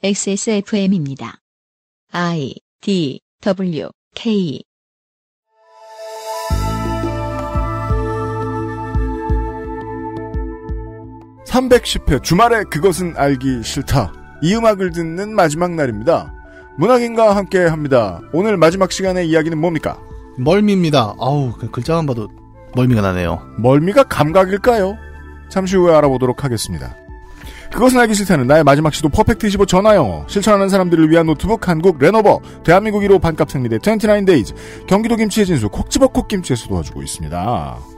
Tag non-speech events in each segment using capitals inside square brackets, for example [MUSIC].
XSFM입니다. I D W K (310회) 주말에 그것은 알기 싫다 이 음악을 듣는 마지막 날입니다 문학인과 함께 합니다 오늘 마지막 시간의 이야기는 뭡니까 멀미입니다 아우 그 글자만 봐도 멀미가 나네요 멀미가 감각일까요 잠시 후에 알아보도록 하겠습니다 그것은 알기 싫다는 나의 마지막 시도 퍼펙트 25 전화영어 실천하는 사람들을 위한 노트북 한국 레노버 대한민국 1호 반값 생리대 29데이즈 경기도 김치의 진수 콕지어콕 김치에서 도와주고 있습니다.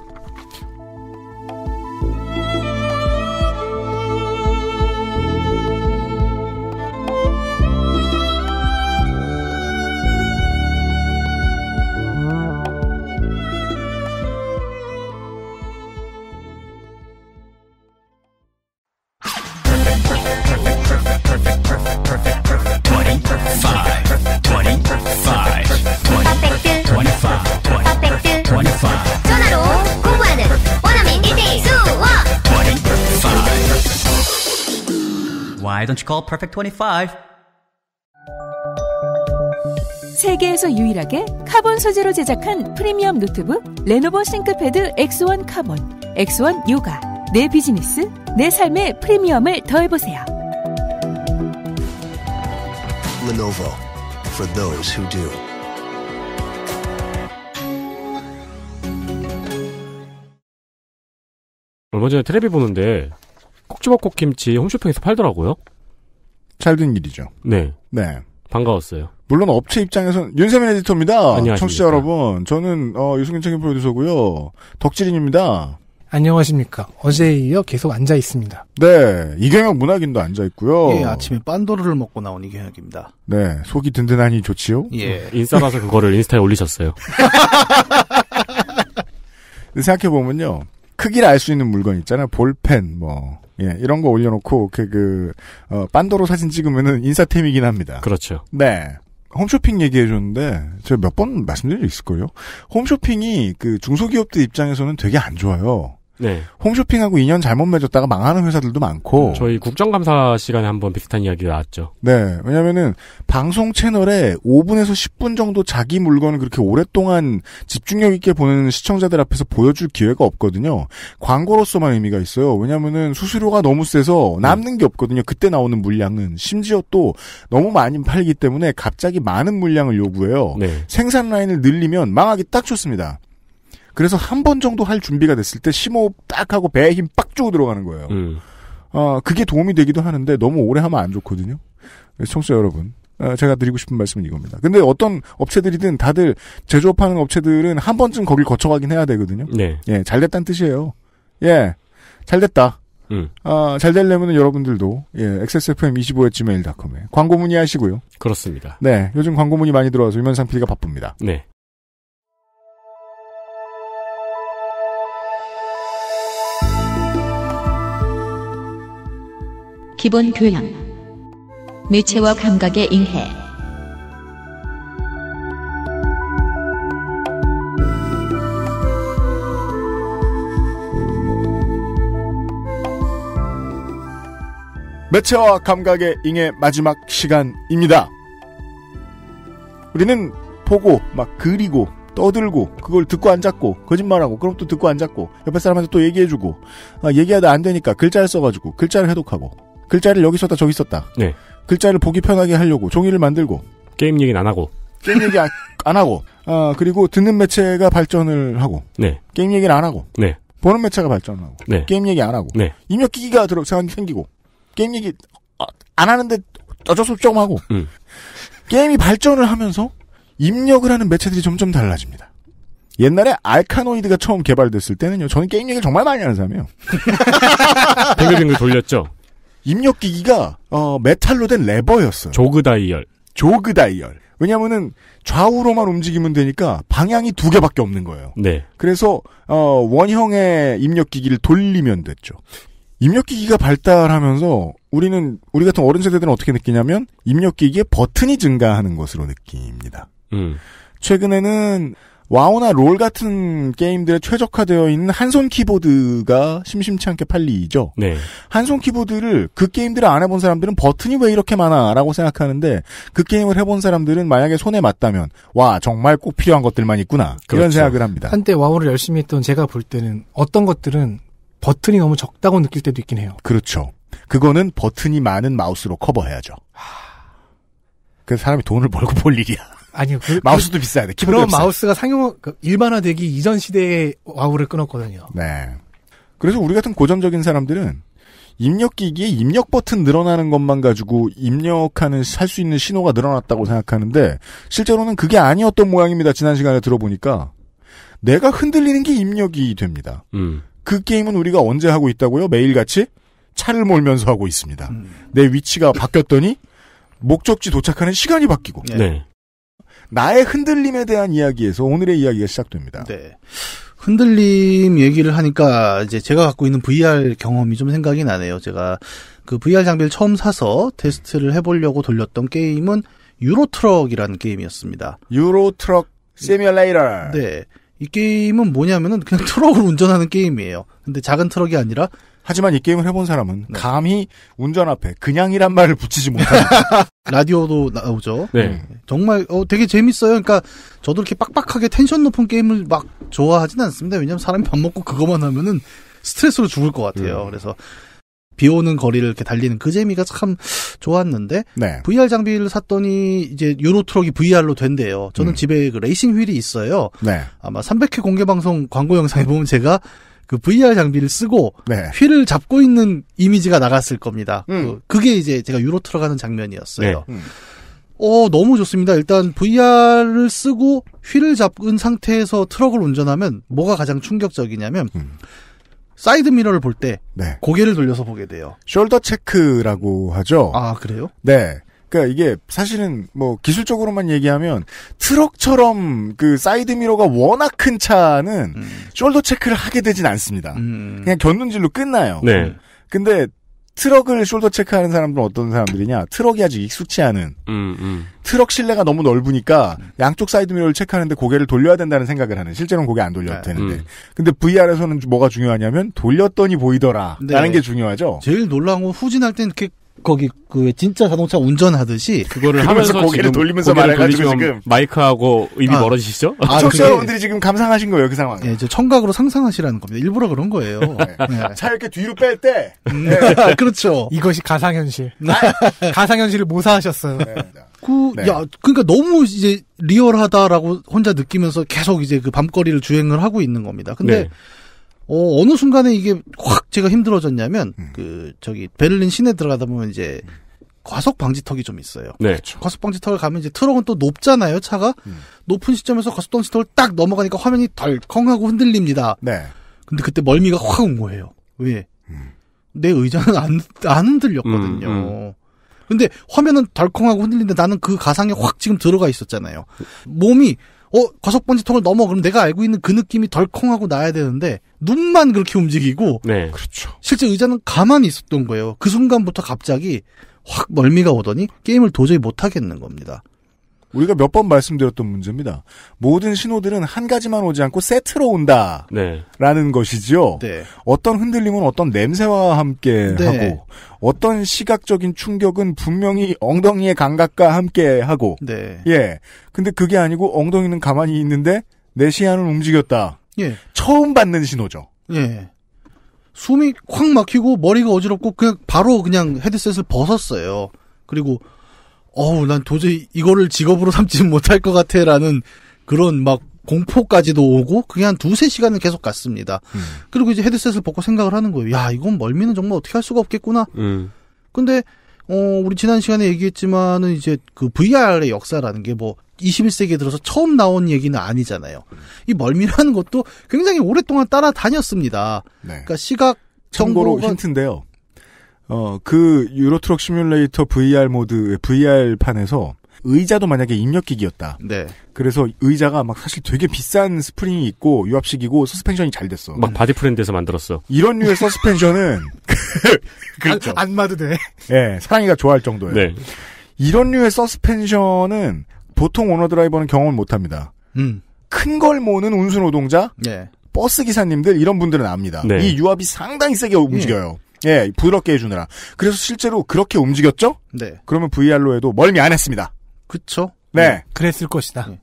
Why don't you call Perfect 25? 세계에서 유일하게 카본 소재로 제작한 프리미엄 노트북 레노버 싱크패드 X1 카본, X1 요가. 내 비즈니스, 내 삶의 프리미엄을 더해보세요. Lenovo for those who do. 얼마 전에 텔레비 보는데 콕지박콕 김치 홈쇼핑에서 팔더라고요. 잘된 일이죠. 네. 네. 반가웠어요. 물론 업체 입장에서는 윤세민 에디터입니다. 안녕하십니까. 청취자 여러분, 저는 어, 유승균 책임 프로듀서고요. 덕질인입니다. 안녕하십니까. 어제에 이어 계속 앉아 있습니다. 네, 이경혁 문학인도 앉아 있고요. 예, 아침에 빤도르를 먹고 나온 이경혁입니다. 네, 속이 든든하니 좋지요. 예, 인싸 가서 그거를 인스타에 올리셨어요. [LAUGHS] 생각해 보면요, 크기를 알 수 있는 물건 있잖아요. 볼펜, 뭐 예, 이런 거 올려놓고 그, 그, 어, 빤도로 사진 찍으면은 인사템이긴 합니다. 그렇죠. 네. 홈쇼핑 얘기해 줬는데 제가 몇 번말씀드릴수 있을 거예요. 홈쇼핑이 그 중소기업들 입장에서는 되게 안 좋아요. 네. 홈쇼핑하고 인연 잘못 맺었다가 망하는 회사들도 많고 음, 저희 국정감사 시간에 한번 비슷한 이야기 나왔죠. 네, 왜냐면은 방송 채널에 5분에서 10분 정도 자기 물건을 그렇게 오랫동안 집중력 있게 보는 시청자들 앞에서 보여줄 기회가 없거든요. 광고로서만 의미가 있어요. 왜냐면은 수수료가 너무 세서 남는 게 없거든요. 그때 나오는 물량은 심지어 또 너무 많이 팔기 때문에 갑자기 많은 물량을 요구해요. 네. 생산 라인을 늘리면 망하기 딱 좋습니다. 그래서 한 번 정도 할 준비가 됐을 때 심호흡 딱 하고 배에 힘 빡 주고 들어가는 거예요. 음. 어, 그게 도움이 되기도 하는데 너무 오래 하면 안 좋거든요. 네, 청취자 여러분. 어, 제가 드리고 싶은 말씀은 이겁니다. 근데 어떤 업체들이든 다들 제조업하는 업체들은 한 번쯤 거길 거쳐가긴 해야 되거든요. 네. 예, 잘 됐다는 뜻이에요. 예, 잘 됐다. 음. 예. 아, 어, 잘 되려면 여러분들도 예, xsfm25@gmail.com에 광고 문의하시고요. 그렇습니다. 네, 요즘 광고 문의 많이 들어와서 유면상 PD가 바쁩니다. 네. 기본 교양 매체와 감각의 인해 매체와 감각의 잉의 마지막 시간입니다. 우리는 보고 막 그리고 떠들고 그걸 듣고 앉았고 거짓말하고 그럼 또 듣고 앉았고 옆에 사람한테 또 얘기해주고 아, 얘기하다 안 되니까 글자를 써가지고 글자를 해독하고 글자를 여기 썼다 저기 썼다. 네. 글자를 보기 편하게 하려고 종이를 만들고 게임 얘기는 안 하고 게임 얘기 안, 안 하고 아 그리고 듣는 매체가 발전을 하고 네. 게임 얘기를안 하고 네. 보는 매체가 발전하고 네. 게임 얘기 안 하고 네. 입력 기기가 들어 생기고 게임 얘기 어, 안 하는데 어쩔 수 없이 조금 하고 음. 게임이 발전을 하면서 입력을 하는 매체들이 점점 달라집니다. 옛날에 알카노이드가 처음 개발됐을 때는요, 저는 게임 얘기를 정말 많이 하는 사람이에요. 뱅글뱅글 [LAUGHS] 돌렸죠. 입력기기가 어, 메탈로 된 레버였어요. 조그 다이얼. 조그 다이얼. 왜냐면은 하 좌우로만 움직이면 되니까 방향이 두 개밖에 없는 거예요. 네. 그래서 어, 원형의 입력기기를 돌리면 됐죠. 입력기기가 발달하면서 우리는 우리 같은 어른 세대들은 어떻게 느끼냐면 입력기기에 버튼이 증가하는 것으로 느낍니다. 음. 최근에는 와우나 롤 같은 게임들에 최적화되어 있는 한손 키보드가 심심치 않게 팔리죠. 네. 한손 키보드를 그 게임들을 안 해본 사람들은 버튼이 왜 이렇게 많아라고 생각하는데 그 게임을 해본 사람들은 만약에 손에 맞다면 와 정말 꼭 필요한 것들만 있구나 그렇죠. 런 생각을 합니다. 한때 와우를 열심히 했던 제가 볼 때는 어떤 것들은 버튼이 너무 적다고 느낄 때도 있긴 해요. 그렇죠. 그거는 버튼이 많은 마우스로 커버해야죠. 하... 그 사람이 돈을 벌고 볼 일이야. 아니요. 그, 그 마우스도 그, 비싸야 돼. 그런 비싸. 마우스가 상용 그 일반화되기 이전 시대의 와우를 끊었거든요. 네. 그래서 우리 같은 고전적인 사람들은 입력 기기에 입력 버튼 늘어나는 것만 가지고 입력하는 살 수 있는 신호가 늘어났다고 생각하는데 실제로는 그게 아니었던 모양입니다. 지난 시간에 들어보니까 내가 흔들리는 게 입력이 됩니다. 음. 그 게임은 우리가 언제 하고 있다고요? 매일같이 차를 몰면서 하고 있습니다. 음. 내 위치가 바뀌었더니 목적지 도착하는 시간이 바뀌고 네. 나의 흔들림에 대한 이야기에서 오늘의 이야기가 시작됩니다. 네. 흔들림 얘기를 하니까 이제 제가 갖고 있는 VR 경험이 좀 생각이 나네요. 제가 그 VR 장비를 처음 사서 테스트를 해보려고 돌렸던 게임은 유로트럭이라는 게임이었습니다. 유로트럭 시뮬레이터. 네. 이 게임은 뭐냐면은 그냥 트럭을 운전하는 게임이에요. 근데 작은 트럭이 아니라 하지만 이 게임을 해본 사람은 네. 감히 운전 앞에 그냥이란 말을 붙이지 못하다 [LAUGHS] 라디오도 나오죠. 네. 네. 정말 어, 되게 재밌어요. 그러니까 저도 이렇게 빡빡하게 텐션 높은 게임을 막 좋아하진 않습니다. 왜냐하면 사람이 밥 먹고 그것만 하면은 스트레스로 죽을 것 같아요. 음. 그래서 비 오는 거리를 이렇게 달리는 그 재미가 참 좋았는데 네. VR 장비를 샀더니 이제 유로 트럭이 VR로 된대요. 저는 음. 집에 그 레이싱 휠이 있어요. 네. 아마 300회 공개 방송 광고 영상에 보면 제가 그 VR 장비를 쓰고 네. 휠을 잡고 있는 이미지가 나갔을 겁니다. 음. 그, 게 이제 제가 유로 틀어가는 장면이었어요. 네. 음. 어, 너무 좋습니다. 일단 VR을 쓰고 휠을 잡은 상태에서 트럭을 운전하면 뭐가 가장 충격적이냐면 음. 사이드 미러를 볼때 네. 고개를 돌려서 보게 돼요. 숄더 체크라고 하죠. 아, 그래요? 네. 그러니까 이게 사실은 뭐 기술적으로만 얘기하면 트럭처럼 그 사이드 미러가 워낙 큰 차는 음. 숄더 체크를 하게 되진 않습니다. 음. 그냥 견눈질로 끝나요. 네. 근데 트럭을 숄더 체크하는 사람들은 어떤 사람들이냐? 트럭이 아직 익숙치 않은 음, 음. 트럭 실내가 너무 넓으니까 양쪽 사이드 미러를 체크하는데 고개를 돌려야 된다는 생각을 하는. 실제로는 고개 안 돌려도 네. 되는데. 음. 근데 VR에서는 뭐가 중요하냐면 돌렸더니 보이더라라는 네. 게 중요하죠. 제일 놀라운 건 후진할 땐 이렇게 거기 그 진짜 자동차 운전하듯이 그거를 하면서 고개를 돌리면서 말해가지고 지금 마이크하고 입이 아, 멀어지시죠? 아, 아 청취자분들이 지금 감상하신 거예요 그 상황. 예, 저 청각으로 상상하시라는 겁니다. 일부러 그런 거예요. 네. 네. 차 이렇게 뒤로 뺄 때. 음. 네. [LAUGHS] 그렇죠. 이것이 가상현실. 네. [LAUGHS] 가상현실을 모사하셨어요. 그, 네. 야, 그니까 너무 이제 리얼하다라고 혼자 느끼면서 계속 이제 그 밤거리를 주행을 하고 있는 겁니다. 근데 네. 어, 어느 순간에 이게 확 제가 힘들어졌냐면, 음. 그, 저기, 베를린 시내 들어가다 보면 이제, 음. 과속 방지턱이 좀 있어요. 네. 그렇죠. 과속 방지턱을 가면 이제 트럭은 또 높잖아요, 차가. 음. 높은 시점에서 과속 방지턱을 딱 넘어가니까 화면이 덜컹하고 흔들립니다. 네. 근데 그때 멀미가 확 온 거예요. 왜? 음. 내 의자는 안, 안 흔들렸거든요. 음, 음, 근데 화면은 덜컹하고 흔들리는데 나는 그 가상에 확 지금 들어가 있었잖아요. 몸이 어, 과속번지통을 넘어. 그럼 내가 알고 있는 그 느낌이 덜컹하고 나야 되는데, 눈만 그렇게 움직이고. 네. 그렇죠. 실제 의자는 가만히 있었던 거예요. 그 순간부터 갑자기 확 멀미가 오더니 게임을 도저히 못하겠는 겁니다. 우리가 몇 번 말씀드렸던 문제입니다. 모든 신호들은 한 가지만 오지 않고 세트로 온다. 네. 라는 것이지요. 네. 어떤 흔들림은 어떤 냄새와 함께 네. 하고 어떤 시각적인 충격은 분명히 엉덩이의 감각과 함께 하고. 네. 예. 근데 그게 아니고 엉덩이는 가만히 있는데 내 시야는 움직였다. 예. 처음 받는 신호죠. 예. 숨이 콱 막히고 머리가 어지럽고 그냥 바로 그냥 헤드셋을 벗었어요. 그리고 어우 난 도저히 이거를 직업으로 [LAUGHS] 삼지는 못할 것 같아라는 그런 막 공포까지도 오고 그게 한 두세 시간을 계속 갔습니다. 음. 그리고 이제 헤드셋을 벗고 생각을 하는 거예요. 야 이건 멀미는 정말 어떻게 할 수가 없겠구나. 음. 근데 어 우리 지난 시간에 얘기했지만은 이제 그 VR의 역사라는 게 뭐 21세기에 들어서 처음 나온 얘기는 아니잖아요. 음. 이 멀미라는 것도 굉장히 오랫동안 따라다녔습니다. 네. 그러니까 시각 정보로 힌트인데요. 어, 그 유로트럭 시뮬레이터 VR 모드, VR 판에서 의자도 만약에 입력기기였다. 네. 그래서 의자가 막 사실 되게 비싼 스프링이 있고 유압식이고 서스펜션이 잘 됐어. 막 바디 프렌드에서 만들었어. 이런 류의 서스펜션은 [LAUGHS] 그렇죠. 안, 마도 돼. 예, 네, 사랑이가 좋아할 정도예요. 네. 이런 류의 서스펜션은 보통 오너 드라이버는 경험을 못 합니다. 음. 큰 걸 모는 운수 노동자, 네. 버스 기사님들 이런 분들은 압니다. 네. 이 유압이 상당히 세게 움직여요. 음. 예, 부드럽게 해주느라. 그래서 실제로 그렇게 움직였죠? 네. 그러면 VR로 해도 멀미 안 했습니다. 그쵸? 네. 네. 그랬을 것이다. 네.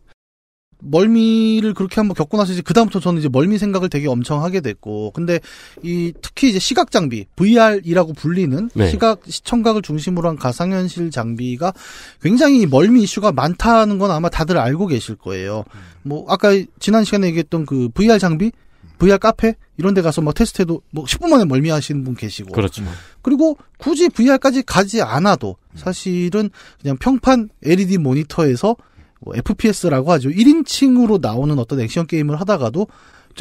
멀미를 그렇게 한번 겪고 나서 이제 그다음부터 저는 이제 멀미 생각을 되게 엄청 하게 됐고 근데 이 특히 이제 시각 장비 VR이라고 불리는 네. 시각 시청각을 중심으로 한 가상현실 장비가 굉장히 멀미 이슈가 많다는 건 아마 다들 알고 계실 거예요. 음. 뭐 아까 지난 시간에 얘기했던 그 VR 장비 VR 카페 이런 데 가서 막 뭐 테스트해도 뭐 10분 만에 멀미하시는 분 계시고. 그렇죠. 음. 그리고 굳이 VR까지 가지 않아도 사실은 그냥 평판 LED 모니터에서 뭐 FPS라고 하죠. 1인칭으로 나오는 어떤 액션 게임을 하다가도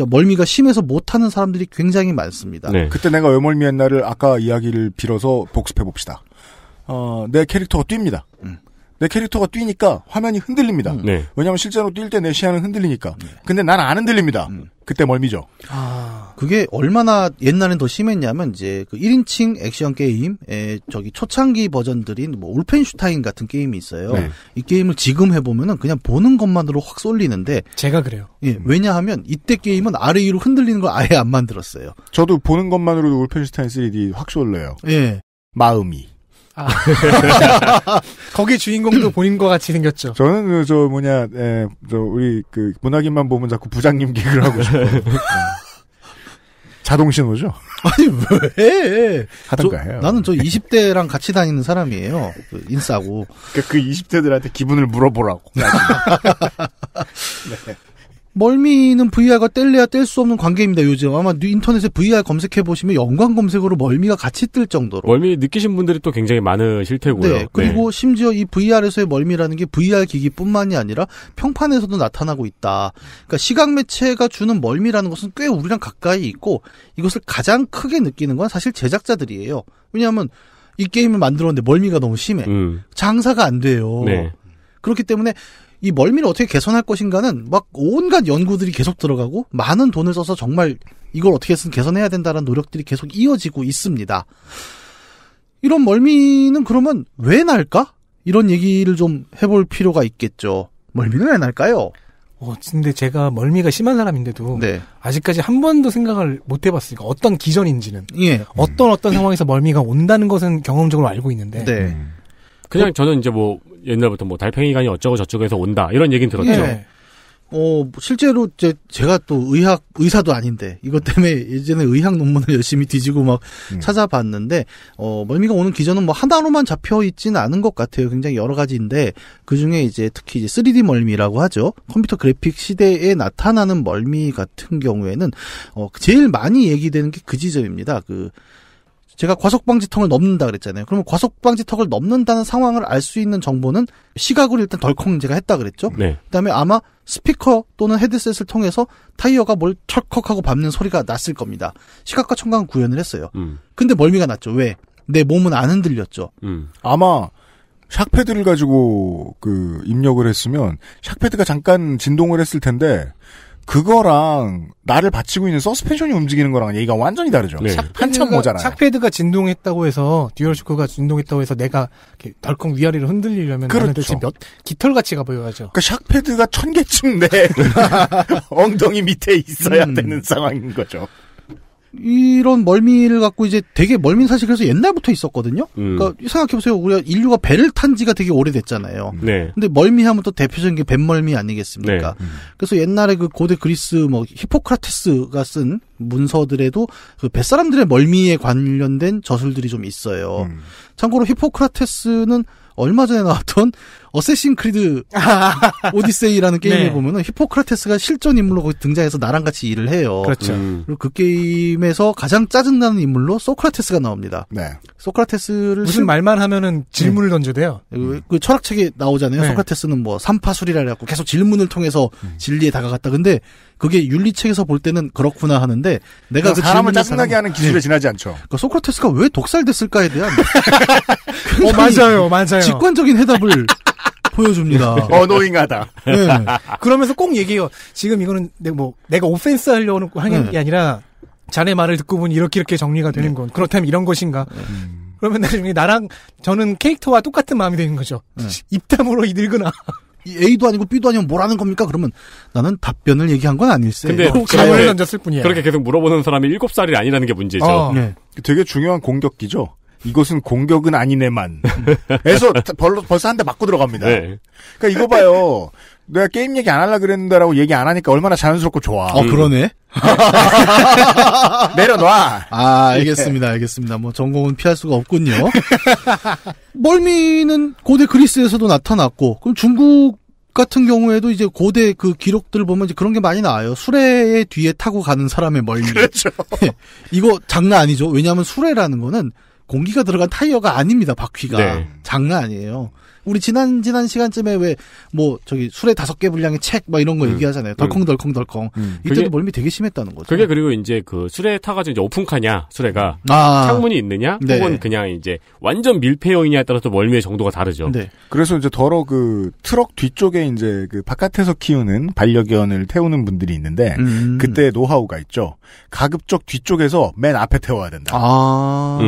멀미가 심해서 못하는 사람들이 굉장히 많습니다. 네. 그때 내가 왜 멀미했나를 아까 이야기를 빌어서 복습해 봅시다. 어, 내 캐릭터가 뜁니다. 음. 내 캐릭터가 뛰니까 화면이 흔들립니다. 음. 네. 왜냐하면 실제로 뛸 때 내 시야는 흔들리니까. 네. 근데 난 안 흔들립니다. 음. 그때 멀미죠. 아... 그게 얼마나 옛날엔 더 심했냐면 이제 그 1인칭 액션 게임의 저기 초창기 버전들인 뭐 울펜슈타인 같은 게임이 있어요. 네. 이 게임을 지금 해보면은 그냥 보는 것만으로 확 쏠리는데 제가 그래요. 예, 음. 왜냐하면 이때 게임은 아래 위로 흔들리는 걸 아예 안 만들었어요. 저도 보는 것만으로도 울펜슈타인 3D 확 쏠려요. 예. 마음이. 아. [LAUGHS] 거기 주인공도 본인과 같이 생겼죠. 저는 그, 저 뭐냐, 에, 예, 저 우리 그 문학인만 보면 자꾸 부장님 개그를 하고 싶어요. [LAUGHS] 자동 신호죠. 아니 왜? 하던가 해요. 나는 저 20대랑 같이 다니는 사람이에요. 그 인싸고. 그그 그러니까 20대들한테 기분을 물어보라고. [LAUGHS] 네. 멀미는 VR과 뗄래야 뗄 수 없는 관계입니다. 요즘 아마 인터넷에 VR 검색해 보시면 연관 검색으로 멀미가 같이 뜰 정도로 멀미 느끼신 분들이 또 굉장히 많으실 테고요. 네, 그리고 네. 심지어 이 VR에서의 멀미라는 게 VR 기기뿐만이 아니라 평판에서도 나타나고 있다. 그러니까 시각 매체가 주는 멀미라는 것은 꽤 우리랑 가까이 있고 이것을 가장 크게 느끼는 건 사실 제작자들이에요. 왜냐하면 이 게임을 만들었는데 멀미가 너무 심해. 음. 장사가 안 돼요. 네. 그렇기 때문에 이 멀미를 어떻게 개선할 것인가는 막 온갖 연구들이 계속 들어가고 많은 돈을 써서 정말 이걸 어떻게든 개선해야 된다는 노력들이 계속 이어지고 있습니다. 이런 멀미는 그러면 왜 날까? 이런 얘기를 좀 해볼 필요가 있겠죠. 멀미는 왜 날까요? 어, 근데 제가 멀미가 심한 사람인데도 네. 아직까지 한 번도 생각을 못 해봤으니까 어떤 기전인지는 예. 어떤 어떤 상황에서 멀미가 온다는 것은 경험적으로 알고 있는데 네. 그냥 저는 이제 뭐 옛날부터 뭐 달팽이관이 어쩌고 저쩌고 해서 온다 이런 얘기는 들었죠. 예. 어, 실제로 제, 제가 또 의학, 의사도 아닌데, 이것 때문에 예전에 의학 논문을 [LAUGHS] 열심히 뒤지고 막 음. 찾아봤는데, 어, 멀미가 오는 기전은 뭐 하나로만 잡혀있지는 않은 것 같아요. 굉장히 여러 가지인데, 그 중에 이제 특히 이제 3D 멀미라고 하죠. 컴퓨터 그래픽 시대에 나타나는 멀미 같은 경우에는, 어, 제일 많이 얘기되는 게 그 지점입니다. 그, 제가 과속방지턱을 넘는다 그랬잖아요. 그러면 과속방지턱을 넘는다는 상황을 알 수 있는 정보는 시각으로 일단 덜컹 제가 했다 그랬죠. 네. 그다음에 아마 스피커 또는 헤드셋을 통해서 타이어가 뭘 철컥하고 밟는 소리가 났을 겁니다. 시각과 청각은 구현을 했어요. 음. 근데 멀미가 났죠. 왜? 내 몸은 안 흔들렸죠. 음. 아마 샥패드를 가지고 그 입력을 했으면 샥패드가 잠깐 진동을 했을 텐데 그거랑 나를 받치고 있는 서스펜션이 움직이는 거랑 얘기가 완전히 다르죠. 네. 한참 모자라. 샥패드가 진동했다고 해서 듀얼 쇼크가 진동했다고 해서 내가 이렇게 덜컹 위아래로 흔들리려면 그렇죠. 대체 몇 깃털같이 가보여야죠. 그러 그러니까 샥패드가 천 개쯤 내 [LAUGHS] 엉덩이 밑에 있어야 음. 되는 상황인 거죠. 이런 멀미를 갖고 이제 되게 멀미 는 사실 그래서 옛날부터 있었거든요. 음. 그러니까 생각해보세요. 우리가 인류가 배를 탄 지가 되게 오래됐잖아요. 네. 근데 멀미하면 또 대표적인 게 뱃멀미 아니겠습니까? 네. 음. 그래서 옛날에 그 고대 그리스 뭐 히포크라테스가 쓴 문서들에도 그 뱃사람들의 멀미에 관련된 저술들이 좀 있어요. 음. 참고로 히포크라테스는 얼마 전에 나왔던 어쌔신 크리드 [LAUGHS] 오디세이라는 게임을 네. 보면은 히포크라테스가 실존 인물로 거기 등장해서 나랑 같이 일을 해요. 그렇죠. 음. 음. 그리고 그 게임에서 가장 짜증나는 인물로 소크라테스가 나옵니다. 네. 소크라테스를 무슨 실... 말만 하면은 네. 질문을 네. 던져대요. 그, 그 철학책에 나오잖아요. 네. 소크라테스는 뭐 삼파술이라 해갖고 계속 질문을 통해서 음. 진리에 다가갔다. 근데 그게 윤리책에서 볼 때는 그렇구나 하는데 내가 그러니까 그 사람을 짜증나게 사람... 하는 기술에 네. 지나지 않죠. 그러니까 소크라테스가 왜 독살됐을까에 대한 [LAUGHS] 어 맞아요, 맞아요. 직관적인 해답을 [LAUGHS] 보여줍니다. [LAUGHS] 어노잉하다. 네. 네. [LAUGHS] 그러면서 꼭 얘기해요. 지금 이거는 내, 뭐, 내가 오펜스 하려는 하는 네. 게 아니라 자네 말을 듣고 보니 이렇게 이렇게 정리가 되는 네. 건 그렇다면 이런 것인가. 음. 그러면 나중에 나랑 저는 캐릭터와 똑같은 마음이 되는 거죠. 네. 입담으로 이 늙으나. A도 아니고 B도 아니면 뭐라는 겁니까? 그러면 나는 답변을 얘기한 건 아닐세. 근데 감을 뭐, 던졌을 뿐이야. 그렇게 계속 물어보는 사람이 7살이 아니라는 게 문제죠. 어. 네. 되게 중요한 공격기죠. 이것은 공격은 아니네만. 그서 벌, 써한 대 맞고 들어갑니다. 네. 그러니까 이거 봐요. 내가 게임 얘기 안 하려 그랬는데라고 얘기 안 하니까 얼마나 자연스럽고 좋아. 어, 그러네. [LAUGHS] 내려놔. 아, 알겠습니다. 알겠습니다. 뭐 전공은 피할 수가 없군요. [LAUGHS] 멀미는 고대 그리스에서도 나타났고, 그럼 중국 같은 경우에도 이제 고대 그 기록들 을 보면 이제 그런 게 많이 나와요. 수레에 뒤에 타고 가는 사람의 멀미. 그렇죠. [LAUGHS] 이거 장난 아니죠. 왜냐하면 수레라는 거는 공기가 들어간 타이어가 아닙니다. 바퀴가 네. 장난 아니에요. 우리 지난 지난 시간쯤에 왜 뭐 저기 술에 다섯 개 분량의 책 막 이런 거 음. 얘기하잖아요. 음. 덜컹덜컹덜컹. 음. 이때도 그게, 멀미 되게 심했다는 거죠. 그게 그리고 이제 그 술에 타가지고 이제 오픈카냐 술에가 아. 창문이 있느냐 네. 혹은 그냥 이제 완전 밀폐형이냐에 따라서 멀미의 정도가 다르죠. 네. 그래서 이제 더러 그 트럭 뒤쪽에 이제 그 바깥에서 키우는 반려견을 태우는 분들이 있는데 음. 그때 노하우가 있죠. 가급적 뒤쪽에서 맨 앞에 태워야 된다. 아.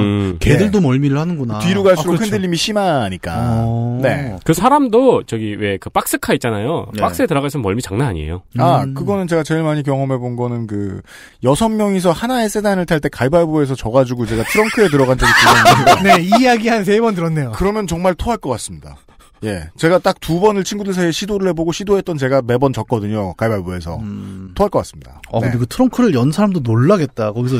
개들도 음. 네. 멀미를 하는구나. 뒤로 갈수록 아, 그렇죠. 흔들림이 심하니까. 어. 네. 네. 음. 그 사람도 저기 왜 그 박스카 있잖아요. 네. 박스에 들어가 있으면 멀미 장난 아니에요. 아, 음. 그거는 제가 제일 많이 경험해 본 거는 그 여섯 명이서 하나의 세단을 탈 때 가위바위보에서 져가지고 제가 트렁크에 들어간 적이 있거든요. [LAUGHS] 네, 이 이야기 한 세 번 들었네요. 그러면 정말 토할 것 같습니다. 예. 제가 딱 두 번을 친구들 사이에 시도를 해보고 시도했던 제가 매번 졌거든요. 가위바위보에서. 음. 토할 것 같습니다. 아, 네. 근데 그 트렁크를 연 사람도 놀라겠다. 거기서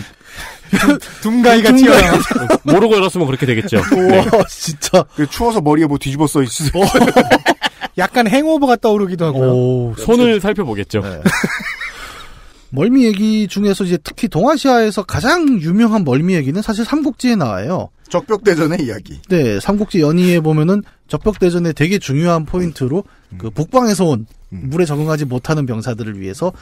둠가이가 튀어나와. [LAUGHS] 모르고 열었으면 그렇게 되겠죠. 우 와, 네. 진짜. 그 추워서 머리에 뭐 뒤집어 써 있으세요. 어. [LAUGHS] 약간 행오버가 떠오르기도 하고 그렇죠. 손을 살펴보겠죠. 네. [LAUGHS] 멀미 얘기 중에서 이제 특히 동아시아에서 가장 유명한 멀미 얘기는 사실 삼국지에 나와요. 적벽대전의 이야기. 네, 삼국지 연의에 보면은 적벽대전의 되게 중요한 포인트로 음. 그 북방에서 온 음. 물에 적응하지 못하는 병사들을 위해서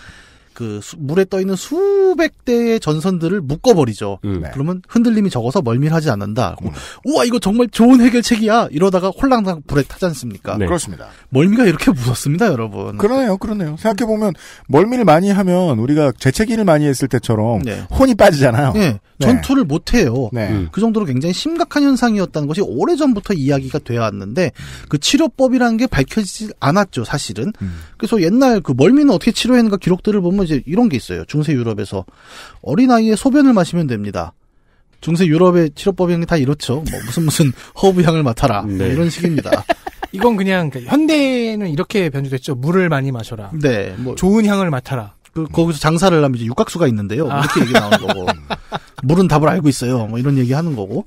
그 수, 물에 떠 있는 수백 대의 전선들을 묶어버리죠. 음. 네. 그러면 흔들림이 적어서 멀밀하지 않는다. 음. 우와 이거 정말 좋은 해결책이야. 이러다가 홀랑당 불에 타지 않습니까? 네. 그렇습니다. 멀미가 이렇게 무섭습니다, 여러분. 그러네요, 그러네요. 생각해 보면 멀미를 많이 하면 우리가 재채기를 많이 했을 때처럼 네. 혼이 빠지잖아요. 네. 네. 전투를 못 해요. 네. 음. 그 정도로 굉장히 심각한 현상이었다는 것이 오래 전부터 이야기가 되어 왔는데 그 치료법이라는 게 밝혀지지 않았죠, 사실은. 음. 그래서 옛날 그 멀미는 어떻게 치료했는가 기록들을 보면 이제 이런 게 있어요. 중세 유럽에서 어린 아이의 소변을 마시면 됩니다. 중세 유럽의 치료법이 다 이렇죠. 뭐 무슨 무슨 [LAUGHS] 허브 향을 맡아라 뭐 네. 이런 식입니다. [LAUGHS] 이건 그냥 그 현대는 이렇게 변주됐죠. 물을 많이 마셔라. 네, 뭐 좋은 향을 맡아라. 그 거기서 장사를 하면 이제 육각수가 있는데요. 아. 이렇게 얘기 나오는 거고 [LAUGHS] 물은 답을 알고 있어요. 뭐 이런 얘기 하는 거고.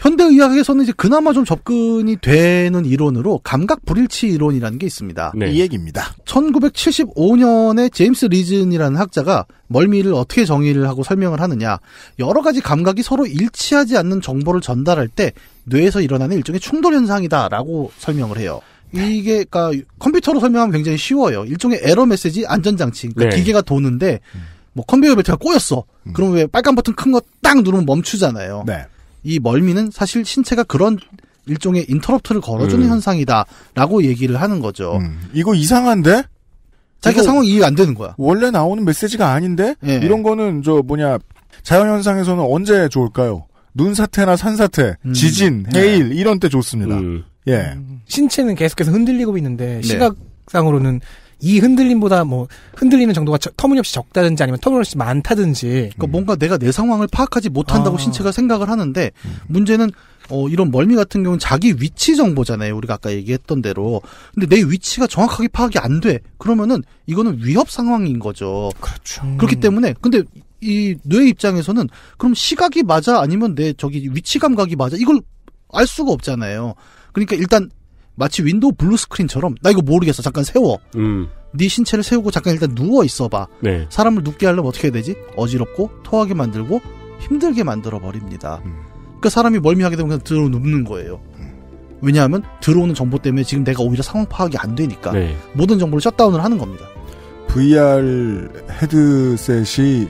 현대의학에서는 이제 그나마 좀 접근이 되는 이론으로 감각 불일치 이론이라는 게 있습니다. 네. 이 얘기입니다. 1975년에 제임스 리즌이라는 학자가 멀미를 어떻게 정의를 하고 설명을 하느냐. 여러 가지 감각이 서로 일치하지 않는 정보를 전달할 때 뇌에서 일어나는 일종의 충돌 현상이다라고 설명을 해요. 네. 이게 그러니까 컴퓨터로 설명하면 굉장히 쉬워요. 일종의 에러 메시지 안전장치. 그러니까 네. 기계가 도는데 음. 뭐 컨베이어 벨트가 꼬였어. 음. 그럼 왜 빨간 버튼 큰 거 딱 누르면 멈추잖아요. 네. 이 멀미는 사실 신체가 그런 일종의 인터럽트를 걸어주는 음. 현상이다라고 얘기를 하는 거죠. 음. 이거 이상한데? 자기가 그러니까 상황 이해가 안 되는 거야. 원래 나오는 메시지가 아닌데? 예. 이런 거는 저 뭐냐 자연현상에서는 언제 좋을까요? 눈사태나 산사태, 음. 지진, 예. 해일 예. 이런 때 좋습니다. 음. 예. 음. 신체는 계속해서 흔들리고 있는데 네. 시각상으로는 이 흔들림보다 뭐 흔들리는 정도가 저, 터무니없이 적다든지 아니면 터무니없이 많다든지. 그러니까 음. 뭔가 내가 내 상황을 파악하지 못한다고 아. 신체가 생각을 하는데 음. 문제는 어, 이런 멀미 같은 경우는 자기 위치 정보잖아요. 우리가 아까 얘기했던 대로. 근데 내 위치가 정확하게 파악이 안 돼. 그러면은 이거는 위협 상황인 거죠. 그렇죠. 그렇기 음. 때문에 근데 이 뇌 입장에서는 그럼 시각이 맞아 아니면 내 저기 위치 감각이 맞아 이걸 알 수가 없잖아요. 그러니까 일단 마치 윈도우 블루 스크린처럼 나 이거 모르겠어 잠깐 세워 음. 네 신체를 세우고 잠깐 일단 누워 있어봐 네. 사람을 눕게 하려면 어떻게 해야 되지 어지럽고 토하게 만들고 힘들게 만들어 버립니다 음. 그러니까 사람이 멀미하게 되면 그냥 들어 눕는 거예요 왜냐하면 들어오는 정보 때문에 지금 내가 오히려 상황 파악이 안 되니까 네. 모든 정보를 셧다운을 하는 겁니다 VR 헤드셋이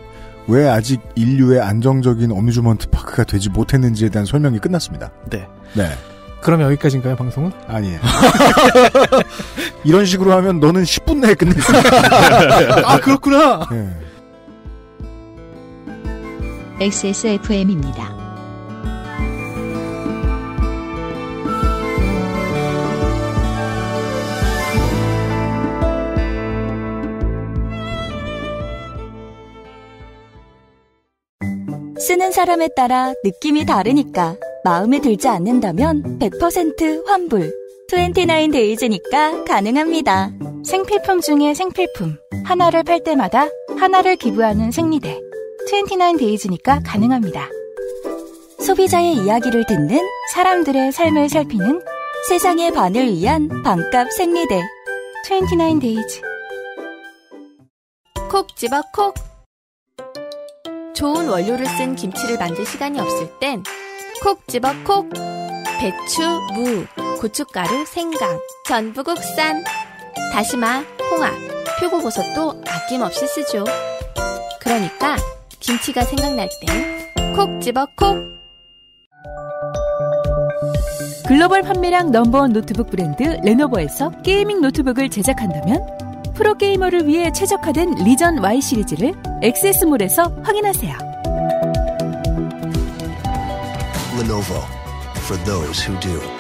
왜 아직 인류의 안정적인 어뮤즈먼트 파크가 되지 못했는지에 대한 설명이 끝났습니다. 네. 네. 그럼 여기까지인가요, 방송은? 아니에요. [LAUGHS] 이런 식으로 하면 너는 10분 내에 끝낼 수 있어. 아, 그렇구나! 네. 예. XSFM입니다. 쓰는 사람에 따라 느낌이 다르니까 마음에 들지 않는다면 100% 환불. 29데이즈니까 가능합니다. 생필품 중에 생필품. 하나를 팔 때마다 하나를 기부하는 생리대. 29데이즈니까 가능합니다. 소비자의 이야기를 듣는 사람들의 삶을 살피는 세상의 반을 위한 반값 생리대. 29데이즈. 콕 집어 콕. 좋은 원료를 쓴 김치를 만들 시간이 없을 땐 콕 집어 콕! 배추, 무, 고춧가루, 생강, 전부 국산, 다시마, 홍합, 표고버섯도 아낌없이 쓰죠. 그러니까 김치가 생각날 땐 콕 집어 콕! 글로벌 판매량 넘버원 노트북 브랜드 레노버에서 게이밍 노트북을 제작한다면 프로게이머를 위해 최적화된 리전 Y 시리즈를 액세스몰에서 확인하세요. Lenovo for those who do.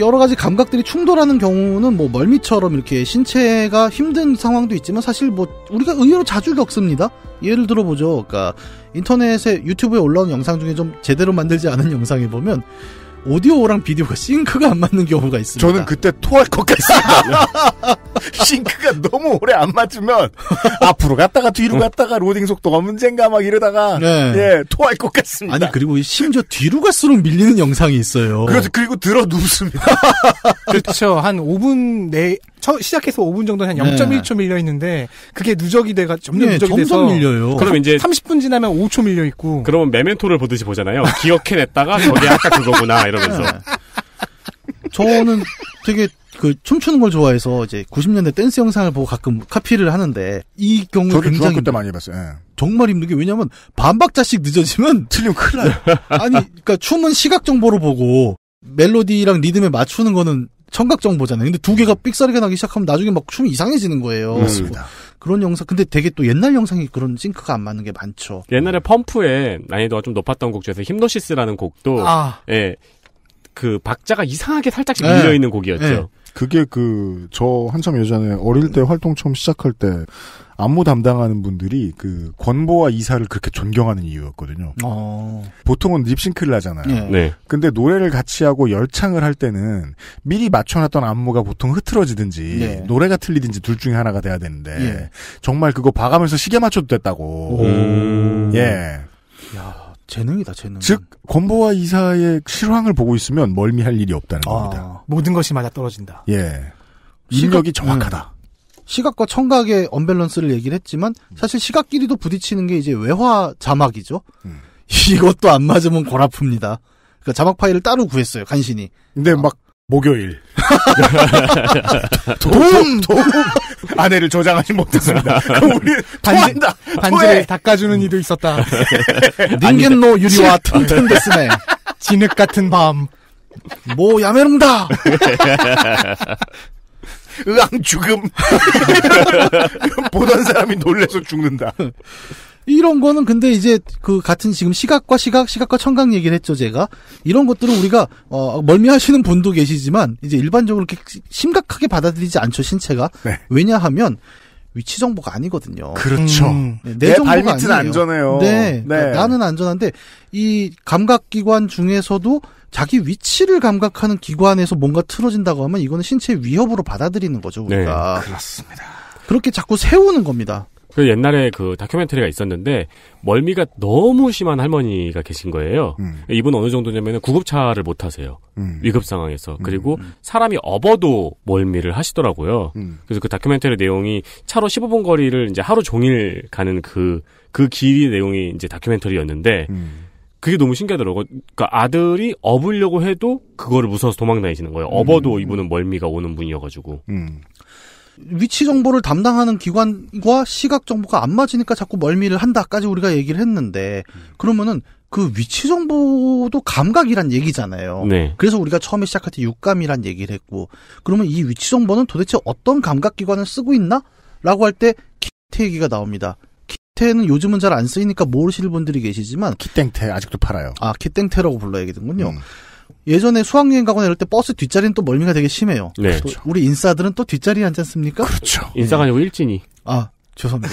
여러 가지 감각들이 충돌하는 경우는 뭐 멀미처럼 이렇게 신체가 힘든 상황도 있지만 사실 뭐 우리가 의외로 자주 겪습니다. 예를 들어보죠. 그러니까 인터넷에 유튜브에 올라온 영상 중에 좀 제대로 만들지 않은 영상에 보면 오디오랑 비디오가 싱크가 안 맞는 경우가 있습니다. 저는 그때 토할 것 같습니다. [LAUGHS] 싱크가 너무 오래 안 맞으면 [LAUGHS] 앞으로 갔다가 뒤로 갔다가 로딩 속도가 문제인가 막 이러다가 네. 예 토할 것 같습니다. 아니 그리고 심지어 뒤로 갈수록 밀리는 영상이 있어요. 그래서 그리고 들어 눕습니다. [LAUGHS] 그렇죠. 한 5분 내 처, 시작해서 5분 정도는 한 0.1초 밀려 있는데 그게 누적이 돼가 점점 네, 누적이 점점 돼서 밀려요. 그럼 이제 30분 지나면 5초 밀려 있고 그러면 메멘토를 보듯이 보잖아요. 기억해냈다가 저게 아까 그거구나 이러면서. 네. 저는 되게 그 춤추는 걸 좋아해서 이제 90년대 댄스 영상을 보고 가끔 카피를 하는데 이 경우 저도 굉장히 중학교 때 많이 봤어요. 예. 정말 힘든 게 왜냐면 반박자씩 늦어지면 [LAUGHS] 틀리면 큰일 나요. 아니 그러니까 춤은 시각 정보로 보고 멜로디랑 리듬에 맞추는 거는 청각 정보잖아요. 근데 두 개가 삑사리가 나기 시작하면 나중에 막 춤이 이상해지는 거예요. 맞습니다. 그런 영상. 근데 되게 또 옛날 영상이 그런 싱크가 안 맞는 게 많죠. 옛날에 펌프에 난이도가 좀 높았던 곡 중에서 힘노시스라는 곡도 아. 예. 그 박자가 이상하게 살짝씩 네. 예. 밀려 있는 곡이었죠. 네. 그게 그 저 한참 예전에 어릴 때 활동 처음 시작할 때 안무 담당하는 분들이 그 권보와 이사를 그렇게 존경하는 이유였거든요. 어. 보통은 립싱크를 하잖아요. 예. 네. 근데 노래를 같이 하고 열창을 할 때는 미리 맞춰놨던 안무가 보통 흐트러지든지 네. 노래가 틀리든지 둘 중에 하나가 돼야 되는데 예. 정말 그거 봐가면서 시계 맞춰도 됐다고. 오. 음. 예. 야 재능이다 재능. 즉 권보와 이사의 실황을 보고 있으면 멀미할 일이 없다는 아, 겁니다. 모든 것이 맞아 떨어진다. 예. 실력, 력이 정확하다. 음. 시각과 청각의 언밸런스를 얘기를 했지만 사실 시각끼리도 부딪히는 게 이제 외화 자막이죠. 음. [LAUGHS] 이것도 안 맞으면 골 아픕니다. 그러니까 자막 파일을 따로 구했어요, 간신히. 근데 막 목요일. [LAUGHS] 도움! 도움! 아내를 조장하지 못했습니다. [LAUGHS] 우리 반지, 토다 반지를 닦아주는 이도 있었다. 닌겐노 유리와 튼튼데스네. 진흙 같은 밤. 뭐야매룽다 으앙 죽음 [LAUGHS] 보던 사람이 놀래서 죽는다. 이런 거는 근데 이제 그 같은 지금 시각과 시각, 시각과 청각 얘기를 했죠, 제가. 이런 것들은 우리가, 어, 멀미하시는 분도 계시지만, 이제 일반적으로 이렇게 심각하게 받아들이지 않죠, 신체가. 네. 왜냐하면, 위치 정보가 아니거든요. 그렇죠. 음. 네, 내, 내 발밑은 안전해요. 네, 그러니까 나는 안전한데 이 감각기관 중에서도 자기 위치를 감각하는 기관에서 뭔가 틀어진다고 하면 이거는 신체 위협으로 받아들이는 거죠 우리가. 네, 그렇습니다. 그렇게 자꾸 세우는 겁니다. 그 옛날에 그 다큐멘터리가 있었는데 멀미가 너무 심한 할머니가 계신 거예요. 음. 이분 어느 정도냐면 구급차를 못 타세요. 음. 위급 상황에서. 음. 그리고 음. 사람이 업어도 멀미를 하시더라고요. 음. 그래서 그 다큐멘터리 내용이 차로 15분 거리를 이제 하루 종일 가는 그, 그 길이 내용이 이제 다큐멘터리였는데 그게 너무 신기하더라고요. 그러니까 아들이 업으려고 해도 그거를 무서워서 도망다니시는 거예요. 업어도 이분은 멀미가 오는 분이어가지고. 음. 위치 정보를 담당하는 기관과 시각 정보가 안 맞으니까 자꾸 멀미를 한다까지 우리가 얘기를 했는데 그러면은 그 위치 정보도 감각이란 얘기잖아요. 네. 그래서 우리가 처음에 시작할 때 육감이란 얘기를 했고 그러면 이 위치 정보는 도대체 어떤 감각 기관을 쓰고 있나? 라고 할 때 키테 얘기가 나옵니다. 키테는 요즘은 잘 안 쓰이니까 모르실 분들이 계시지만 키땡테 아직도 팔아요. 아 키땡테라고 불러야 되는군요. 음. 예전에 수학여행 가거나 이럴 때 버스 뒷자리는 또 멀미가 되게 심해요. 네. 그렇죠. 우리 인싸들은 또 뒷자리 에 앉지 않습니까? 그렇죠. 네. 인싸가 아니고 일진이. 아, 죄송합니다.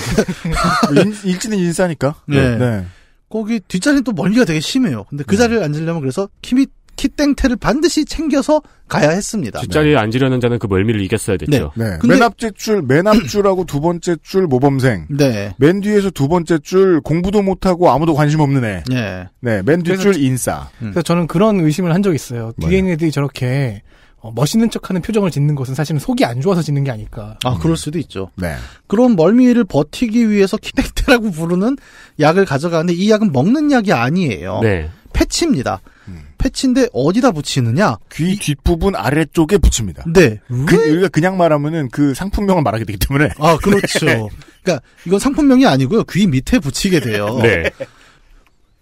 [LAUGHS] 일, 진은 인싸니까. 네. 네. 거기 뒷자리는 또 멀미가 되게 심해요. 근데 그 네. 자리를 앉으려면 그래서 키밑 키땡테를 반드시 챙겨서 가야 했습니다. 뒷자리에 네. 앉으려는 자는 그 멀미를 이겼어야 됐죠. 네. 네. 맨 앞째 줄, 맨 앞줄하고 두 번째 줄 모범생. 네. 맨 뒤에서 두 번째 줄 공부도 못하고 아무도 관심 없는 애. 네. 네. 맨 뒷줄 인싸. 음. 그래서 저는 그런 의심을 한 적이 있어요. 뭐요? 뒤에 있는 애들이 저렇게 어, 멋있는 척하는 표정을 짓는 것은 사실은 속이 안 좋아서 짓는 게 아닐까. 아, 그럴 수도 있죠. 네. 그런 멀미를 버티기 위해서 키땡테라고 부르는 약을 가져가는데 이 약은 먹는 약이 아니에요. 네. 패치입니다. 음. 패치인데 어디다 붙이느냐? 귀 이... 뒷부분 아래쪽에 붙입니다. 네. 그, 우리가 그냥 말하면은 그 상품명을 말하게 되기 때문에. [LAUGHS] 아, 그렇죠. 네. 그러니까 이건 상품명이 아니고요. 귀 밑에 붙이게 돼요. [LAUGHS] 네.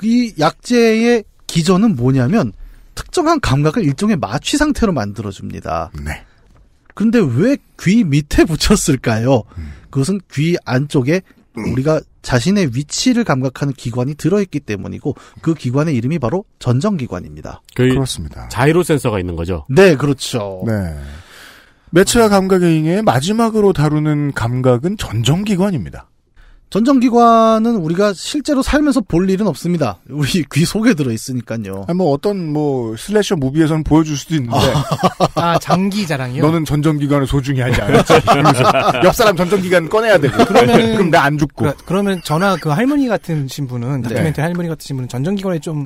이 약재의 기전은 뭐냐면 특정한 감각을 일종의 마취 상태로 만들어줍니다. 네. 그런데 왜 귀 밑에 붙였을까요? 음. 그것은 귀 안쪽에 음. 우리가 자신의 위치를 감각하는 기관이 들어있기 때문이고 그 기관의 이름이 바로 전정기관입니다. 그 그렇습니다. 자이로 센서가 있는 거죠. 네, 그렇죠. 네. 매체와 감각의 잉의 마지막으로 다루는 감각은 전정기관입니다. 전정기관은 우리가 실제로 살면서 볼 일은 없습니다. 우리 [LAUGHS] 귀 속에 들어 있으니까요. 아니 뭐 어떤 뭐 슬래셔 무비에서는 보여줄 수도 있는데. [LAUGHS] 아 장기 자랑이요? 너는 전정기관을 소중히 하지 않았지. 옆 사람 전정기관 꺼내야 되고. 그러면 그럼 나안 죽고. 그러, 면 전화 그 할머니 같은 신분은 네. 다큐멘터리 할머니 같은 신분은 전정기관에 좀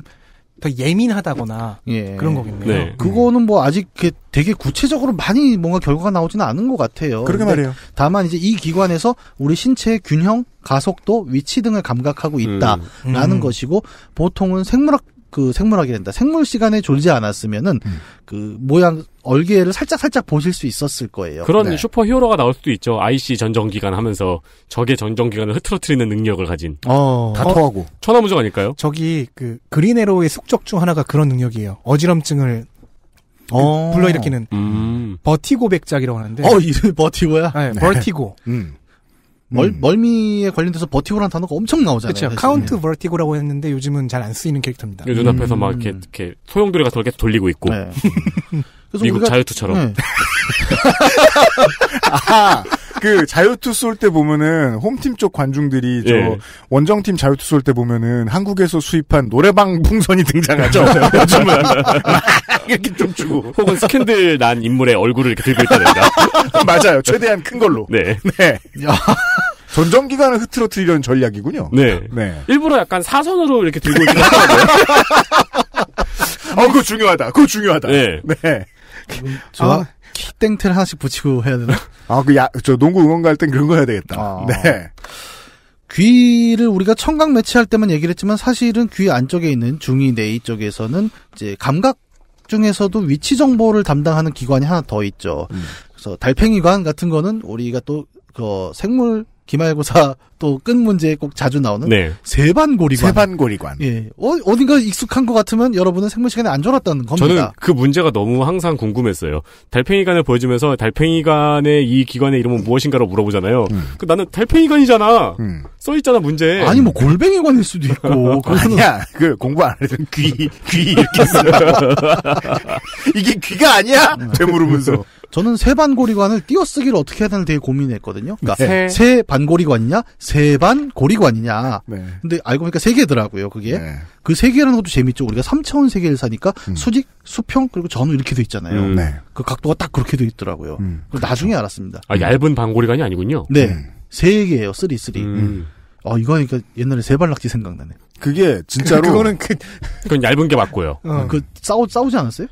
더 예민하다거나 예. 그런 거겠네요. 네. 음. 그거는 뭐 아직 되게 구체적으로 많이 뭔가 결과가 나오지는 않은 것 같아요. 그러게 말이요 다만 이제 이 기관에서 우리 신체의 균형, 가속도, 위치 등을 감각하고 있다라는 음. 음. 것이고 보통은 생물학 그 생물학이 된다. 생물 시간에 졸지 않았으면은 음. 그 모양 얼개를 살짝 살짝 보실 수 있었을 거예요. 그런 네. 슈퍼히어로가 나올 수도 있죠. IC 전정기관 하면서 적의 전정기관을 흐트러트리는 능력을 가진. 어. 다토하고. 어, 천하무적 아닐까요? 저기 그 그린에로의 숙적 중 하나가 그런 능력이에요. 어지럼증을 그 어. 불러일으키는 음. 버티고 백작이라고 하는데. 어, 이름 버티고야? 네, 네, 버티고. 음. 멀, 음. 멀미에 관련돼서 버티고라는 단어가 엄청 나오잖아요. 그렇죠. 카운트 버티고라고 했는데 요즘은 잘 안 쓰이는 캐릭터입니다. 눈앞에서 음. 막 이렇게, 이렇게 소용돌이 같은 걸 계속 돌리고 있고. 네. [LAUGHS] 미국 우리가... 자유투처럼. 네. [LAUGHS] 아, 그 자유투 쏠 때 보면은 홈팀 쪽 관중들이 저 예. 원정팀 자유투 쏠 때 보면은 한국에서 수입한 노래방 풍선이 등장하죠. 요즘은 [LAUGHS] 이렇게 좀 주고 혹은 스캔들 난 인물의 얼굴을 이렇게 들고 있다든가 맞아요. 최대한 큰 걸로. 네. 네. 전정기간을 흐트러트리려는 전략이군요. 네. 네. 일부러 약간 사선으로 이렇게 들고 있긴 하더라고요. [LAUGHS] 어, 그거 중요하다. 그거 중요하다. 네. 네. 저 아, 킥땡틀 하나씩 붙이고 해야 되나? 아, 그 야, 저 농구 응원 갈땐 그런 거 해야 되겠다. 아. 네. 귀를 우리가 청각 매치할 때만 얘기를 했지만 사실은 귀 안쪽에 있는 중이 내이 네 쪽에서는 이제 감각 중에서도 위치 정보를 담당하는 기관이 하나 더 있죠. 음. 그래서 달팽이관 같은 거는 우리가 또 그 생물 기말고사 또 끝 문제에 꼭 자주 나오는 네. 세반고리관. 세반고리관. 예. 어, 어딘가 익숙한 것 같으면 여러분은 생물 시간에 안 졸았다는 겁니다. 저는 그 문제가 너무 항상 궁금했어요. 달팽이관을 보여주면서 달팽이관의 이 기관의 이름은 음. 무엇인가로 물어보잖아요. 음. 그 나는 달팽이관이잖아. 음. 써 있잖아 문제. 아니 뭐 골뱅이관일 수도 있고. [LAUGHS] 아니야. 그 공부 안 해도 귀귀 이렇게 쓰 [LAUGHS] 이게 귀가 아니야? 음. 되물으면서. 저는 세 반고리관을 띄어쓰기를 어떻게 해야 되나 되게 고민했거든요. 그러니까 네. 세 반고리관이냐, 세 반고리관이냐. 네. 근데 알고 보니까 세 개더라고요. 그게 네. 그세 개라는 것도 재밌죠. 우리가 3차원 세계를 사니까 음. 수직, 수평 그리고 전후 이렇게 돼 있잖아요. 음. 네. 그 각도가 딱 그렇게 돼 있더라고요. 음. 그래서 그렇죠. 나중에 알았습니다. 아 얇은 반고리관이 아니군요. 네, 음. 세 개예요. 쓰리 쓰리. 음. 음. 아 이거 그니까 옛날에 세발낙지 생각나네. 그게 진짜로 그거는 그... 그건 얇은 게 맞고요. 어. 그 싸우 싸우지 않았어요?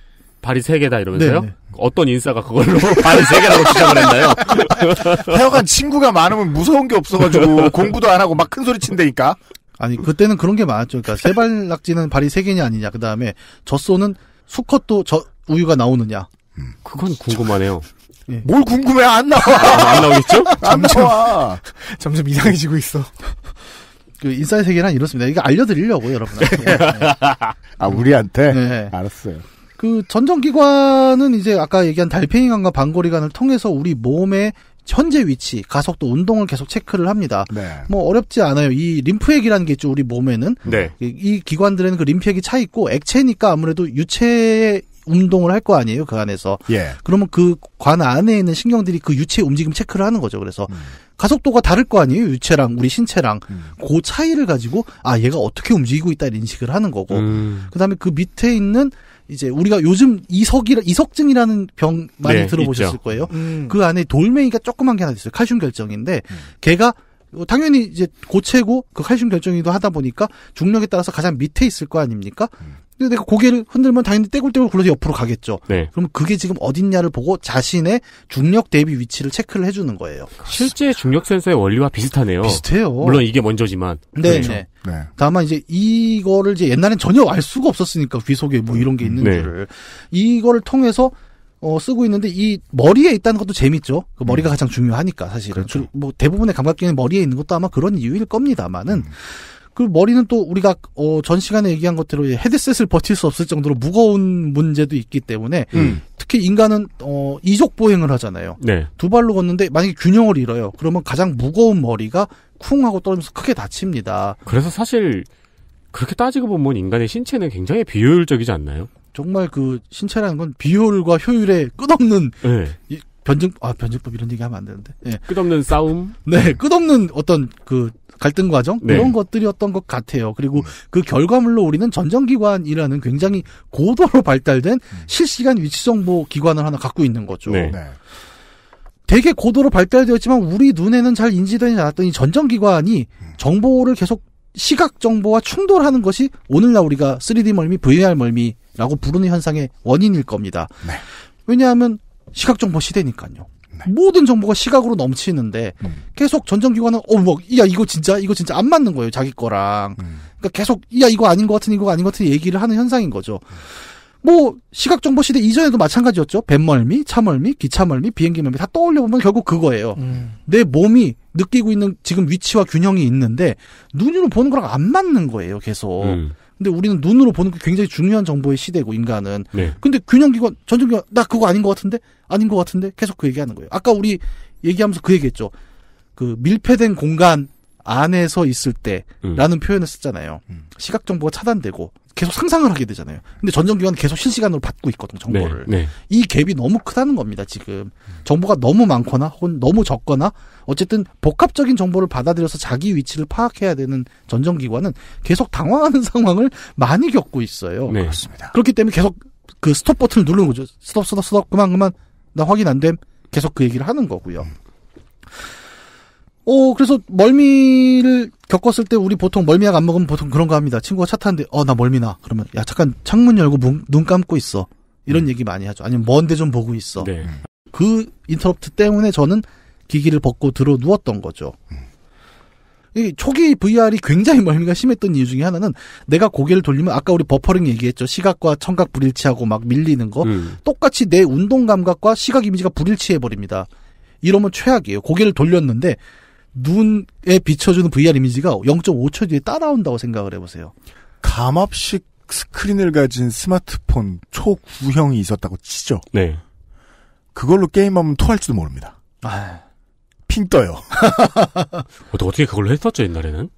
발이 세 개다 이러면서요? 네네. 네. 어떤 인싸가 그걸로 [LAUGHS] 발이 세 개라고 주장을 했나요? [LAUGHS] 하여간 친구가 많으면 무서운 게 없어가지고 [LAUGHS] 공부도 안 하고 막 큰 소리 친다니까. 아니 그때는 그런 게 많았죠. 그러니까 세발 낙지는 발이 세 개냐 아니냐. 그 다음에 젖소는 수컷도 저 우유가 나오느냐. 음, 그건 궁금하네요. 예. 뭘 궁금해 안 나와 아, 안 나오겠죠? 안 점점, 나와 점점 이상해지고 있어. 그 인싸의 세계란 이렇습니다. 이거 알려드리려고 여러분. 네. 아 우리한테 네. 알았어요. 그 전정기관은 이제 아까 얘기한 달팽이관과 방거리관을 통해서 우리 몸의 현재 위치, 가속도, 운동을 계속 체크를 합니다. 네. 뭐 어렵지 않아요. 이 림프액이라는 게 있죠. 우리 몸에는 네. 이, 이 기관들에는 그 림프액이 차 있고 액체니까 아무래도 유체의 운동을 할 거 아니에요 그 안에서 예. 그러면 그 관 안에 있는 신경들이 그 유체 움직임 체크를 하는 거죠 그래서 음. 가속도가 다를 거 아니에요 유체랑 우리 신체랑 음. 그 차이를 가지고 아 얘가 어떻게 움직이고 있다 인식을 하는 거고 음. 그다음에 그 밑에 있는 이제 우리가 요즘 이석이 이석증이라는 병 많이 네, 들어보셨을 있죠. 거예요. 음. 그 안에 돌멩이가 조그만 게 하나 있어요. 칼슘 결정인데 음. 걔가 당연히 이제 고체고 그 칼슘 결정이도 하다 보니까 중력에 따라서 가장 밑에 있을 거 아닙니까? 음. 근데 내가 고개를 흔들면 당연히 떼굴떼굴 굴러서 옆으로 가겠죠. 네. 그럼 그게 지금 어딨냐를 보고 자신의 중력 대비 위치를 체크를 해주는 거예요. 실제 중력 센서의 원리와 비슷하네요. 비슷해요. 물론 이게 먼저지만. 네. 네. 그렇죠. 네. 네. 다만 이제 이거를 이제 옛날엔 전혀 알 수가 없었으니까 귀 속에 뭐 이런 게 음, 있는 네. 를을 이거를 통해서 어, 쓰고 있는데 이 머리에 있다는 것도 재밌죠. 그 머리가 음. 가장 중요하니까 사실은 그렇죠. 주, 그 뭐 대부분의 감각기는 머리에 있는 것도 아마 그런 이유일 겁니다만은. 음. 그 머리는 또 우리가 어, 전 시간에 얘기한 것대로 헤드셋을 버틸 수 없을 정도로 무거운 문제도 있기 때문에 음. 특히 인간은 어, 이족 보행을 하잖아요. 네. 두 발로 걷는데 만약에 균형을 잃어요. 그러면 가장 무거운 머리가 쿵 하고 떨어지면서 크게 다칩니다. 그래서 사실 그렇게 따지고 보면 인간의 신체는 굉장히 비효율적이지 않나요? 정말 그 신체라는 건 비효율과 효율의 끝없는 네. 변증 아 변증법 이런 얘기 하면 안 되는데 네. 끝없는 싸움 네 끝없는 어떤 그 갈등 과정 네. 이런 것들이었던 것 같아요. 그리고 음. 그 결과물로 우리는 전정기관이라는 굉장히 고도로 발달된 음. 실시간 위치 정보 기관을 하나 갖고 있는 거죠. 네. 네. 되게 고도로 발달되었지만 우리 눈에는 잘 인지되지 않았더니 전정기관이 음. 정보를 계속 시각 정보와 충돌하는 것이 오늘날 우리가 3D 멀미, VR 멀미라고 부르는 현상의 원인일 겁니다. 네. 왜냐하면 시각 정보 시대니까요. 네. 모든 정보가 시각으로 넘치는데 음. 계속 전정기관은 어뭐야 이거 진짜 이거 진짜 안 맞는 거예요 자기 거랑 음. 그러니까 계속 야 이거 아닌 것 같은 이거 아닌 것 같은 얘기를 하는 현상인 거죠. 뭐 시각 정보 시대 이전에도 마찬가지였죠. 뱃멀미, 차멀미, 기차멀미, 비행기 멀미 다 떠올려 보면 결국 그거예요. 음. 내 몸이 느끼고 있는 지금 위치와 균형이 있는데 눈으로 보는 거랑 안 맞는 거예요. 계속. 음. 근데 우리는 눈으로 보는 게 굉장히 중요한 정보의 시대고 인간은. 네. 근데 균형기관 전정기관 나 그거 아닌 것 같은데 아닌 것 같은데 계속 그 얘기하는 거예요. 아까 우리 얘기하면서 그 얘기했죠. 그 밀폐된 공간 안에서 있을 때라는 음. 표현을 썼잖아요. 음. 시각 정보가 차단되고 계속 상상을 하게 되잖아요. 근데 전정기관은 계속 실시간으로 받고 있거든 정보를. 네, 네. 이 갭이 너무 크다는 겁니다 지금. 정보가 너무 많거나 혹은 너무 적거나 어쨌든 복합적인 정보를 받아들여서 자기 위치를 파악해야 되는 전정기관은 계속 당황하는 [LAUGHS] 상황을 많이 겪고 있어요. 네. 그렇습니다. 그렇기 때문에 계속 그 스톱 버튼을 누르는 거죠. 스톱, 스톱, 스톱, 그만, 그만. 나 확인 안 됨. 계속 그 얘기를 하는 거고요. 어, 그래서 멀미를 겪었을 때 우리 보통 멀미약 안 먹으면 보통 그런 거 합니다. 친구가 차 타는데, 어, 나 멀미나. 그러면, 야, 잠깐 창문 열고 문, 눈 감고 있어. 이런 음. 얘기 많이 하죠. 아니면 먼데 좀 보고 있어. 네. 그 인터럽트 때문에 저는 기기를 벗고 들어 누웠던 거죠. 이 초기 VR이 굉장히 멀미가 심했던 이유 중에 하나는 내가 고개를 돌리면 아까 우리 버퍼링 얘기했죠. 시각과 청각 불일치하고 막 밀리는 거. 음. 똑같이 내 운동 감각과 시각 이미지가 불일치해 버립니다. 이러면 최악이에요. 고개를 돌렸는데 눈에 비춰주는 VR 이미지가 0.5초 뒤에 따라온다고 생각을 해보세요. 감압식 스크린을 가진 스마트폰 초구형이 있었다고 치죠. 네. 그걸로 게임하면 토할지도 모릅니다. 아핑 떠요. [LAUGHS] 어떻게 그걸로 했었죠 옛날에는?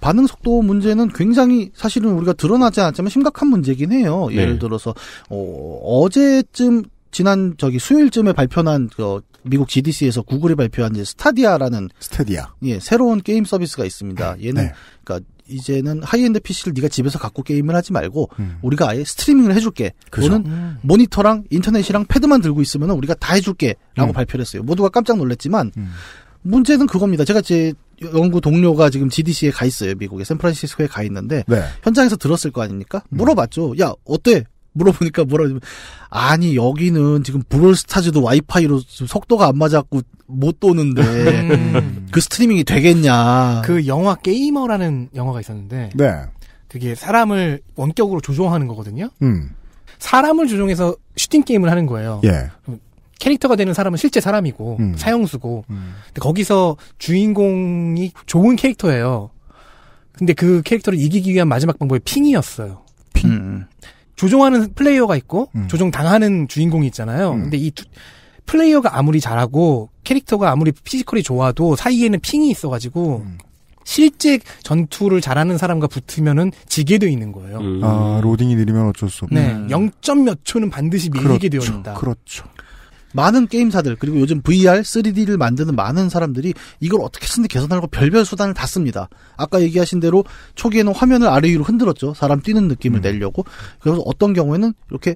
반응 속도 문제는 굉장히 사실은 우리가 드러나지 않지만 심각한 문제긴 해요. 네. 예를 들어서 어, 제쯤 지난 저기 수요일쯤에 발표한그 미국 GDC에서 구글이 발표한 이제 스타디아라는 스타디아 예 새로운 게임 서비스가 있습니다. 네. 얘는 네. 그니까 이제는 하이엔드 PC를 네가 집에서 갖고 게임을 하지 말고 음. 우리가 아예 스트리밍을 해줄게. 그죠. 는 음. 모니터랑 인터넷이랑 패드만 들고 있으면 우리가 다 해줄게라고 음. 발표를 했어요. 모두가 깜짝 놀랐지만 음. 문제는 그겁니다. 제가 제 연구 동료가 지금 GDC에 가 있어요. 미국에 샌프란시스코에 가 있는데 네. 현장에서 들었을 거 아닙니까? 음. 물어봤죠. 야 어때? 물어보니까 뭐라 아니 여기는 지금 브롤스타즈도 와이파이로 속도가 안 맞았고 못 도는데 음. 그 스트리밍이 되겠냐? 그 영화 게이머라는 영화가 있었는데 네. 그게 사람을 원격으로 조종하는 거거든요. 음. 사람을 조종해서 슈팅 게임을 하는 거예요. 예. 캐릭터가 되는 사람은 실제 사람이고 음. 사형수고 음. 근데 거기서 주인공이 좋은 캐릭터예요. 근데 그 캐릭터를 이기기 위한 마지막 방법이 핑이었어요. 핑. 음. 조종하는 플레이어가 있고 음. 조종 당하는 주인공이 있잖아요. 음. 근데 이 두, 플레이어가 아무리 잘하고 캐릭터가 아무리 피지컬이 좋아도 사이에는 핑이 있어가지고 음. 실제 전투를 잘하는 사람과 붙으면은 지게 돼 있는 거예요. 음. 아 로딩이 느리면 어쩔 수 없네. 네, 0. 몇 초는 반드시 밀리게 그렇죠, 되어 있다. 그렇죠. 많은 게임사들 그리고 요즘 VR, 3D를 만드는 많은 사람들이 이걸 어떻게든 쓰는 개선하려고 별별 수단을 다 씁니다. 아까 얘기하신 대로 초기에는 화면을 아래 위로 흔들었죠. 사람 뛰는 느낌을 음. 내려고. 그래서 어떤 경우에는 이렇게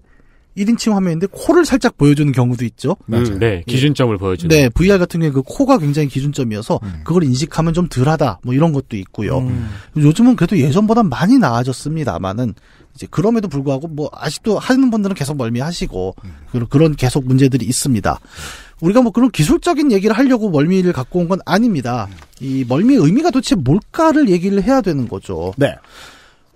1인칭 화면인데 코를 살짝 보여주는 경우도 있죠. 음, 네, 예. 기준점을 보여주는. 네, VR 같은 경우에 그 코가 굉장히 기준점이어서 음. 그걸 인식하면 좀 덜하다 뭐 이런 것도 있고요. 음. 요즘은 그래도 예전보다 많이 나아졌습니다만은 이제 그럼에도 불구하고 뭐 아직도 하는 분들은 계속 멀미하시고 음. 그런 계속 문제들이 있습니다. 우리가 뭐 그런 기술적인 얘기를 하려고 멀미를 갖고 온 건 아닙니다. 이 멀미의 의미가 도대체 뭘까를 얘기를 해야 되는 거죠. 네.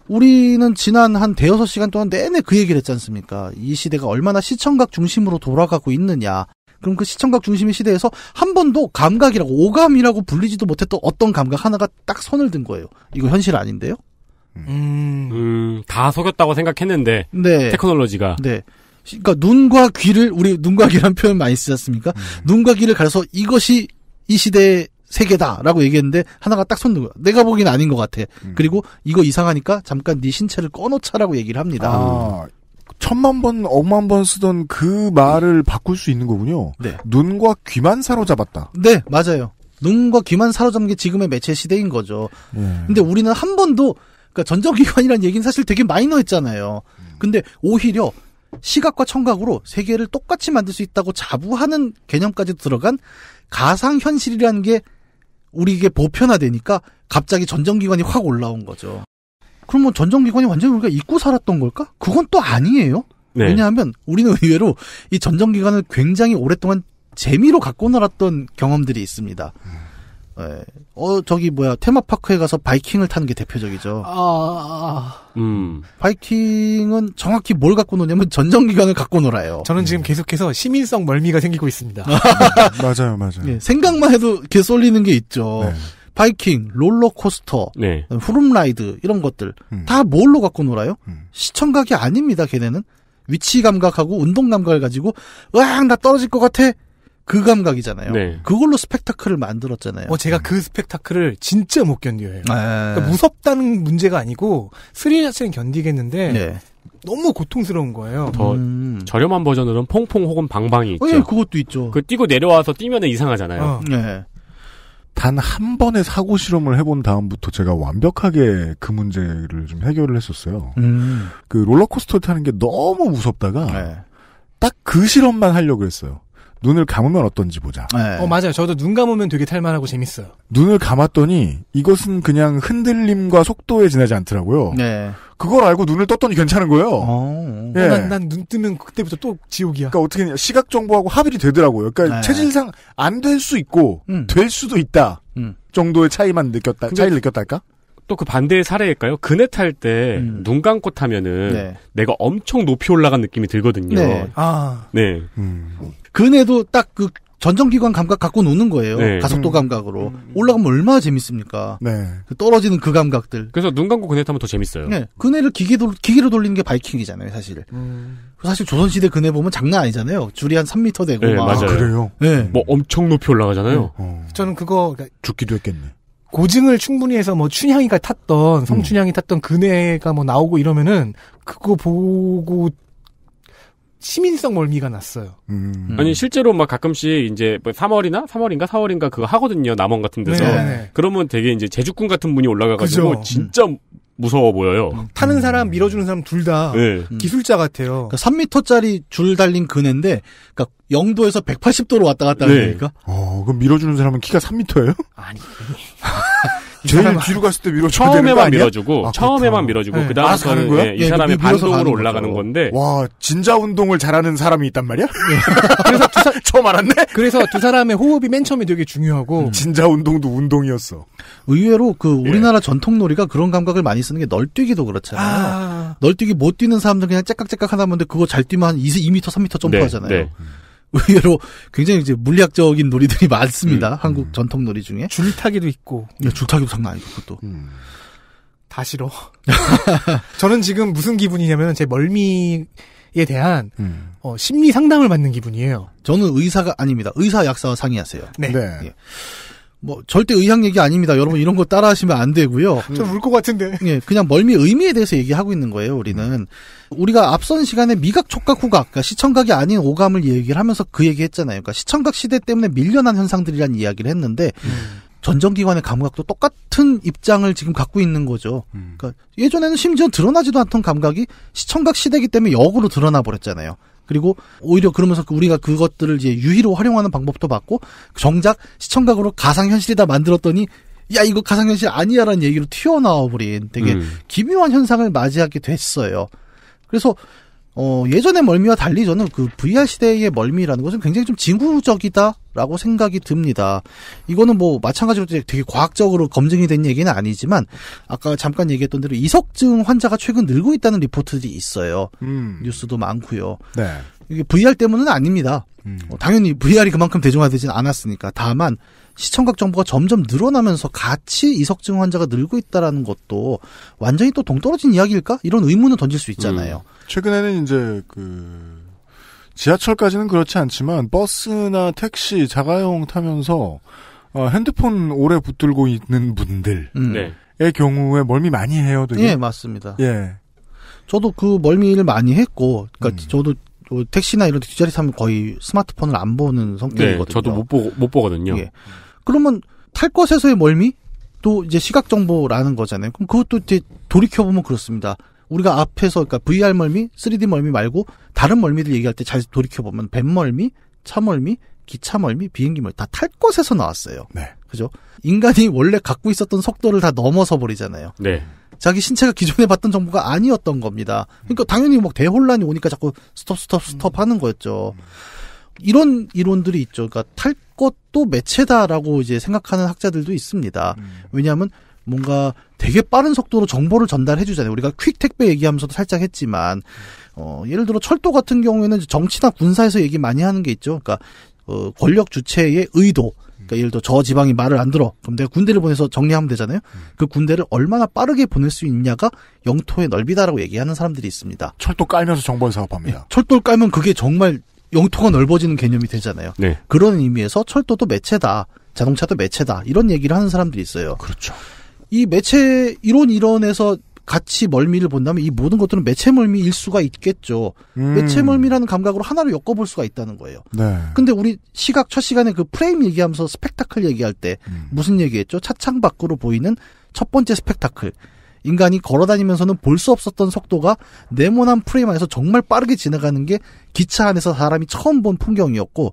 우리는 지난 한 대여섯 시간 동안 내내 그 얘기를 했지 않습니까? 이 시대가 얼마나 시청각 중심으로 돌아가고 있느냐. 그럼 그 시청각 중심의 시대에서 한 번도 감각이라고 오감이라고 불리지도 못했던 어떤 감각 하나가 딱선을든 거예요. 이거 현실 아닌데요? 음. 음, 다 속였다고 생각했는데 네. 테크놀로지가 네. 그러니까 눈과 귀를 우리 눈과 귀란 표현 많이 쓰지 않습니까? 음. 눈과 귀를 가려서 이것이 이 시대의 세계다라고 얘기했는데 하나가 딱손 누가 내가 보기엔 아닌 것 같아. 음. 그리고 이거 이상하니까 잠깐 네 신체를 꺼놓자라고 얘기를 합니다. 아, 천만 번, 억만 번 쓰던 그 말을 네. 바꿀 수 있는 거군요. 네. 눈과 귀만 사로잡았다. 네, 맞아요. 눈과 귀만 사로잡는 게 지금의 매체 시대인 거죠. 예. 근데 우리는 한 번도 그러니까 전정기관이라는 얘기는 사실 되게 마이너했잖아요. 음. 근데 오히려 시각과 청각으로 세계를 똑같이 만들 수 있다고 자부하는 개념까지 들어간 가상 현실이라는 게 우리에게 보편화되니까 갑자기 전정기관이 확 올라온 거죠. 그러면 뭐 전정기관이 완전히 우리가 잊고 살았던 걸까? 그건 또 아니에요. 네. 왜냐하면 우리는 의외로 이 전정기관을 굉장히 오랫동안 재미로 갖고 놀았던 경험들이 있습니다. 음. 네. 어 저기 뭐야 테마파크에 가서 바이킹을 타는 게 대표적이죠. 아, 아, 음. 바이킹은 정확히 뭘 갖고 노냐면 전정기관을 갖고 놀아요. 저는 지금 계속해서 시민성 멀미가 생기고 있습니다. [LAUGHS] 맞아요, 맞아요. 네, 생각만 해도 계속 쏠리는 게 있죠. 네. 바이킹, 롤러코스터, 네. 후룸라이드 이런 것들 음. 다 뭘로 갖고 놀아요? 음. 시청각이 아닙니다. 걔네는 위치 감각하고 운동 감각을 가지고 으악 나 떨어질 것 같아 그 감각이잖아요. 네. 그걸로 스펙타클을 만들었잖아요. 어, 제가 음. 그 스펙타클을 진짜 못 견뎌요. 네. 그러니까 무섭다는 문제가 아니고 스릴 자체는 견디겠는데 네. 너무 고통스러운 거예요. 더 음. 저렴한 버전으로는 퐁퐁 혹은 방방이 있죠. 예, 그것도 있죠. 그 뛰고 내려와서 뛰면 이상하잖아요. 어. 네. 단한 번의 사고 실험을 해본 다음부터 제가 완벽하게 그 문제를 좀 해결을 했었어요. 음. 그 롤러코스터 타는 게 너무 무섭다가 네. 딱그 실험만 하려고 했어요. 눈을 감으면 어떤지 보자. 네. 어, 맞아요. 저도 눈 감으면 되게 탈만하고 재밌어요. 눈을 감았더니 이것은 그냥 흔들림과 속도에 지나지 않더라고요. 네. 그걸 알고 눈을 떴더니 괜찮은 거예요. 어, 예. 어, 난, 눈 뜨면 그때부터 또 지옥이야. 그러니까 어떻게 시각 정보하고 합일이 되더라고요. 그러니까 네. 체질상 안 될 수 있고 음. 될 수도 있다. 음. 정도의 차이만 느꼈다. 차이를 느꼈달까? 또그 반대의 사례일까요? 그네 탈 때눈 음. 감고 타면은 네. 내가 엄청 높이 올라간 느낌이 들거든요. 네. 아. 네. 음. 그네도 딱 그 전정기관 감각 갖고 노는 거예요. 네. 가속도 음. 감각으로. 음. 올라가면 얼마나 재밌습니까? 네. 그 떨어지는 그 감각들. 그래서 눈 감고 그네 타면 더 재밌어요. 네. 그네를 기계도, 기계로 돌리는 게 바이킹이잖아요, 사실. 음. 사실 조선시대 그네 보면 장난 아니잖아요. 줄이 한 3m 되고. 네, 막. 맞아요. 아, 그래요? 네. 뭐 엄청 높이 올라가잖아요. 음. 어. 저는 그거. 그러니까 죽기도 했겠네. 고증을 충분히 해서 뭐 춘향이가 탔던 성춘향이 음. 탔던 그네가 뭐 나오고 이러면은 그거 보고 시민성 멀미가 났어요. 음. 아니 실제로 막 가끔씩 이제 3월이나 뭐 3월인가 4월인가 그거 하거든요. 남원 같은 데서. 네, 네 그러면 되게 이제 제주꾼 같은 분이 올라가 가지고 진짜 무서워 보여요. 음. 타는 사람 밀어주는 사람 둘다 네. 기술자 같아요. 그러니까 3m짜리 줄 달린 그네인데 그러니까 0도에서 180도로 왔다 갔다 하니까. 네. 어, 그럼 밀어주는 사람은 키가 3m예요? 아니. [LAUGHS] 제일 뒤로 갔을 때 밀어줘야 처음에만 밀어주고 아, 처음에만 그렇죠. 밀어주고 네. 그다음에터는 아, 예, 이 네, 사람의 반동으로 올라가는 건데 와 진자 운동을 잘하는 사람이 있단 말이야? 네. [LAUGHS] 그래서 두 사, [LAUGHS] 처음 알았네. 그래서 두 사람의 호흡이 맨 처음에 되게 중요하고 음. 진자 운동도 운동이었어. 의외로 그 예. 우리나라 예. 전통 놀이가 그런 감각을 많이 쓰는 게 널뛰기도 그렇잖아요. 아. 널뛰기 못 뛰는 사람들 그냥 째깍째깍 하다 보는데 그거 잘 뛰면 한 2, 2m, 3m 점프하잖아요. 네, 네. 의외로 굉장히 이제 물리학적인 놀이들이 많습니다. 음, 음. 한국 음. 전통 놀이 중에. 줄타기도 있고. 야, 네, 줄타기도 장난 아니고, 그것도. 음. 다 싫어. [LAUGHS] 저는 지금 무슨 기분이냐면 제 멀미에 대한 음. 어, 심리 상담을 받는 기분이에요. 저는 의사가 아닙니다. 의사 약사와 상의하세요. 네. 예. 네. 예. 뭐 절대 의학 얘기 아닙니다. 여러분 이런 거 따라하시면 안 되고요. 음. 좀울것 같은데. [LAUGHS] 예, 그냥 멀미 의미에 대해서 얘기하고 있는 거예요. 우리는 우리가 앞선 시간에 미각, 촉각, 후각, 그러니까 시청각이 아닌 오감을 얘기를 하면서 그 얘기했잖아요. 그러니까 시청각 시대 때문에 밀려난 현상들이란 이야기를 했는데 음. 전정기관의 감각도 똑같은 입장을 지금 갖고 있는 거죠. 음. 그러니까 예전에는 심지어 드러나지도 않던 감각이 시청각 시대기 때문에 역으로 드러나 버렸잖아요. 그리고 오히려 그러면서 그 우리가 그것들을 이제 유희로 활용하는 방법도 봤고 정작 시청각으로 가상현실이다 만들었더니 야 이거 가상현실 아니야라는 얘기로 튀어나와 버린 되게 음. 기묘한 현상을 맞이하게 됐어요. 그래서 어, 예전의 멀미와 달리 저는 그 VR 시대의 멀미라는 것은 굉장히 좀징후적이다라고 생각이 듭니다. 이거는 뭐 마찬가지로 되게 과학적으로 검증이 된 얘기는 아니지만 아까 잠깐 얘기했던 대로 이석증 환자가 최근 늘고 있다는 리포트들이 있어요. 음. 뉴스도 많고요. 네. 이게 VR 때문은 아닙니다. 음. 어, 당연히 VR이 그만큼 대중화되진 않았으니까 다만 시청각 정보가 점점 늘어나면서 같이 이석증 환자가 늘고 있다라는 것도 완전히 또 동떨어진 이야기일까? 이런 의문을 던질 수 있잖아요. 음, 최근에는 이제 그 지하철까지는 그렇지 않지만 버스나 택시, 자가용 타면서 어, 핸드폰 오래 붙들고 있는 분들의 음. 네. 경우에 멀미 많이 해요, 되게. 예, 맞습니다. 예. 저도 그 멀미를 많이 했고, 그니까 음. 저도 뭐 택시나 이런 뒷자리 타면 거의 스마트폰을 안 보는 성격이거든요. 네, 저도 못보못 보거든요. 예. 그러면 탈 것에서의 멀미? 또 이제 시각 정보라는 거잖아요. 그럼 그것도 이제 돌이켜 보면 그렇습니다. 우리가 앞에서 그러니까 VR 멀미, 3D 멀미 말고 다른 멀미들 얘기할 때 잘 돌이켜 보면 뱀 멀미, 차 멀미, 기차 멀미, 비행기 멀미 다 탈 것에서 나왔어요. 네. 그죠? 인간이 원래 갖고 있었던 속도를 다 넘어서 버리잖아요. 네. 자기 신체가 기존에 봤던 정보가 아니었던 겁니다. 그러니까 당연히 뭐 대혼란이 오니까 자꾸 스톱 스톱 스톱 하는 거였죠. 음. 이런 이론들이 있죠. 그러니까 탈 것도 매체다라고 이제 생각하는 학자들도 있습니다. 음. 왜냐하면 뭔가 되게 빠른 속도로 정보를 전달해 주잖아요. 우리가 퀵 택배 얘기하면서도 살짝 했지만 어, 예를 들어 철도 같은 경우에는 정치나 군사에서 얘기 많이 하는 게 있죠. 그러니까 어, 권력 주체의 의도. 그러니까 예를 들어 저 지방이 말을 안 들어. 그럼 내가 군대를 보내서 정리하면 되잖아요. 그 군대를 얼마나 빠르게 보낼 수 있냐가 영토의 넓이다라고 얘기하는 사람들이 있습니다. 철도 깔면서 정보 사업합니다. 네, 철도를 깔면 그게 정말 영토가 넓어지는 개념이 되잖아요. 네. 그런 의미에서 철도도 매체다, 자동차도 매체다 이런 얘기를 하는 사람들이 있어요. 그렇죠. 이 매체 이론 이론에서 같이 멀미를 본다면 이 모든 것들은 매체 멀미일 수가 있겠죠. 음. 매체 멀미라는 감각으로 하나로 엮어볼 수가 있다는 거예요. 네. 근데 우리 시각 첫 시간에 그 프레임 얘기하면서 스펙타클 얘기할 때 음. 무슨 얘기했죠? 차창 밖으로 보이는 첫 번째 스펙타클. 인간이 걸어다니면서는 볼 수 없었던 속도가 네모난 프레임 안에서 정말 빠르게 지나가는 게 기차 안에서 사람이 처음 본 풍경이었고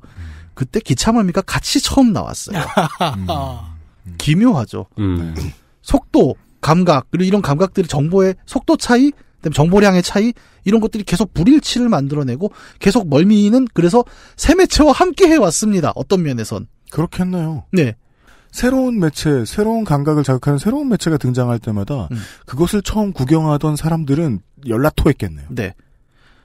그때 기차 멀미가 같이 처음 나왔어요. 음. [LAUGHS] 음. 기묘하죠. 음. 네. 속도, 감각 그리고 이런 감각들이 정보의 속도 차이 그다음에 정보량의 차이 이런 것들이 계속 불일치를 만들어내고 계속 멀미는 그래서 세매체와 함께 해왔습니다. 어떤 면에선 그렇겠네요. 네. 새로운 매체, 새로운 감각을 자극하는 새로운 매체가 등장할 때마다 음. 그것을 처음 구경하던 사람들은 연락토했겠네요. 네.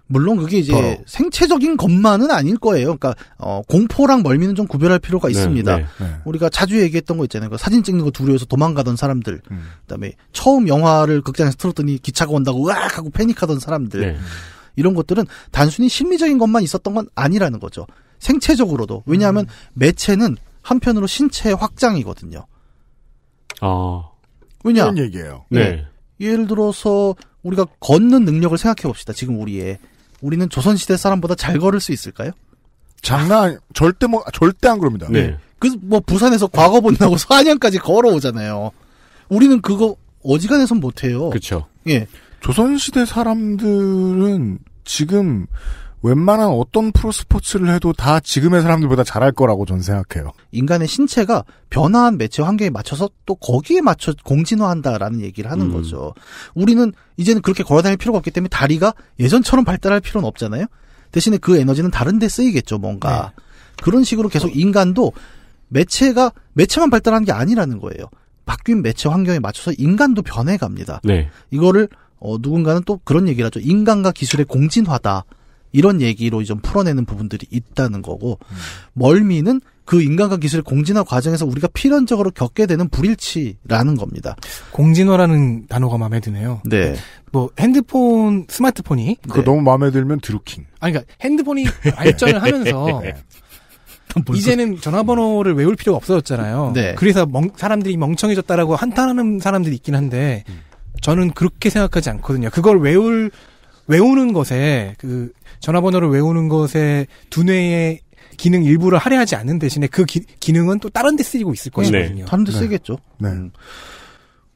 물론 그게 이제 더러. 생체적인 것만은 아닐 거예요. 그러니까 어, 공포랑 멀미는 좀 구별할 필요가 네, 있습니다. 네, 네, 네. 우리가 자주 얘기했던 거 있잖아요. 그 사진 찍는 거 두려워서 도망가던 사람들, 음. 그다음에 처음 영화를 극장에서 틀었더니 기차가 온다고 으악 하고 패닉하던 사람들. 네. 이런 것들은 단순히 심리적인 것만 있었던 건 아니라는 거죠. 생체적으로도 왜냐하면 음. 매체는 한편으로 신체의 확장이거든요. 아. 왜냐? 이런 얘기예요. 네. 예, 예를 들어서 우리가 걷는 능력을 생각해 봅시다. 지금 우리의 우리는 조선 시대 사람보다 잘 걸을 수 있을까요? 장난 절대 뭐 절대 안 그럽니다. 네. 예. 그뭐 부산에서 과거 본다고 서안양까지 [LAUGHS] 걸어오잖아요. 우리는 그거 어지간해선 못해요. 그렇죠. 예. 조선시대 사람들은 지금 웬만한 어떤 프로스포츠를 해도 다 지금의 사람들보다 잘할 거라고 전 생각해요. 인간의 신체가 변화한 매체 환경에 맞춰서 또 거기에 맞춰 공진화한다라는 얘기를 하는 음. 거죠. 우리는 이제는 그렇게 걸어다닐 필요가 없기 때문에 다리가 예전처럼 발달할 필요는 없잖아요. 대신에 그 에너지는 다른 데 쓰이겠죠, 뭔가. 네. 그런 식으로 계속 어. 인간도 매체가 매체만 발달한게 아니라는 거예요. 바뀐 매체 환경에 맞춰서 인간도 변해갑니다. 네. 이거를 어, 누군가는 또 그런 얘기를 하죠. 인간과 기술의 공진화다. 이런 얘기로 좀 풀어내는 부분들이 있다는 거고 음. 멀미는 그 인간과 기술의 공진화 과정에서 우리가 필연적으로 겪게 되는 불일치라는 겁니다. 공진화라는 단어가 마음에 드네요. 네. 뭐 핸드폰 스마트폰이 그거 네. 너무 마음에 들면 드루킹. 아 그러니까 핸드폰이 발전을 하면서 [LAUGHS] 네. 이제는 전화번호를 외울 필요가 없어졌잖아요. 네. 그래서 멍, 사람들이 멍청해졌다라고 한탄하는 사람들이 있긴 한데 음. 저는 그렇게 생각하지 않거든요. 그걸 외울 외우는 것에 그 전화번호를 외우는 것에 두뇌의 기능 일부를 할애하지 않는 대신에 그 기, 능은또 다른 데 쓰이고 있을 네. 것이거든요. 네. 다른 데 네. 쓰겠죠. 네. 음.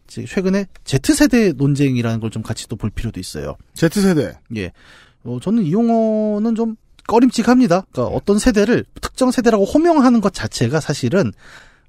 최근에 Z세대 논쟁이라는 걸 좀 같이 또 볼 필요도 있어요. Z세대. 예. 어, 저는 이 용어는 좀 꺼림칙합니다. 그러니까 네. 어떤 세대를 특정 세대라고 호명하는 것 자체가 사실은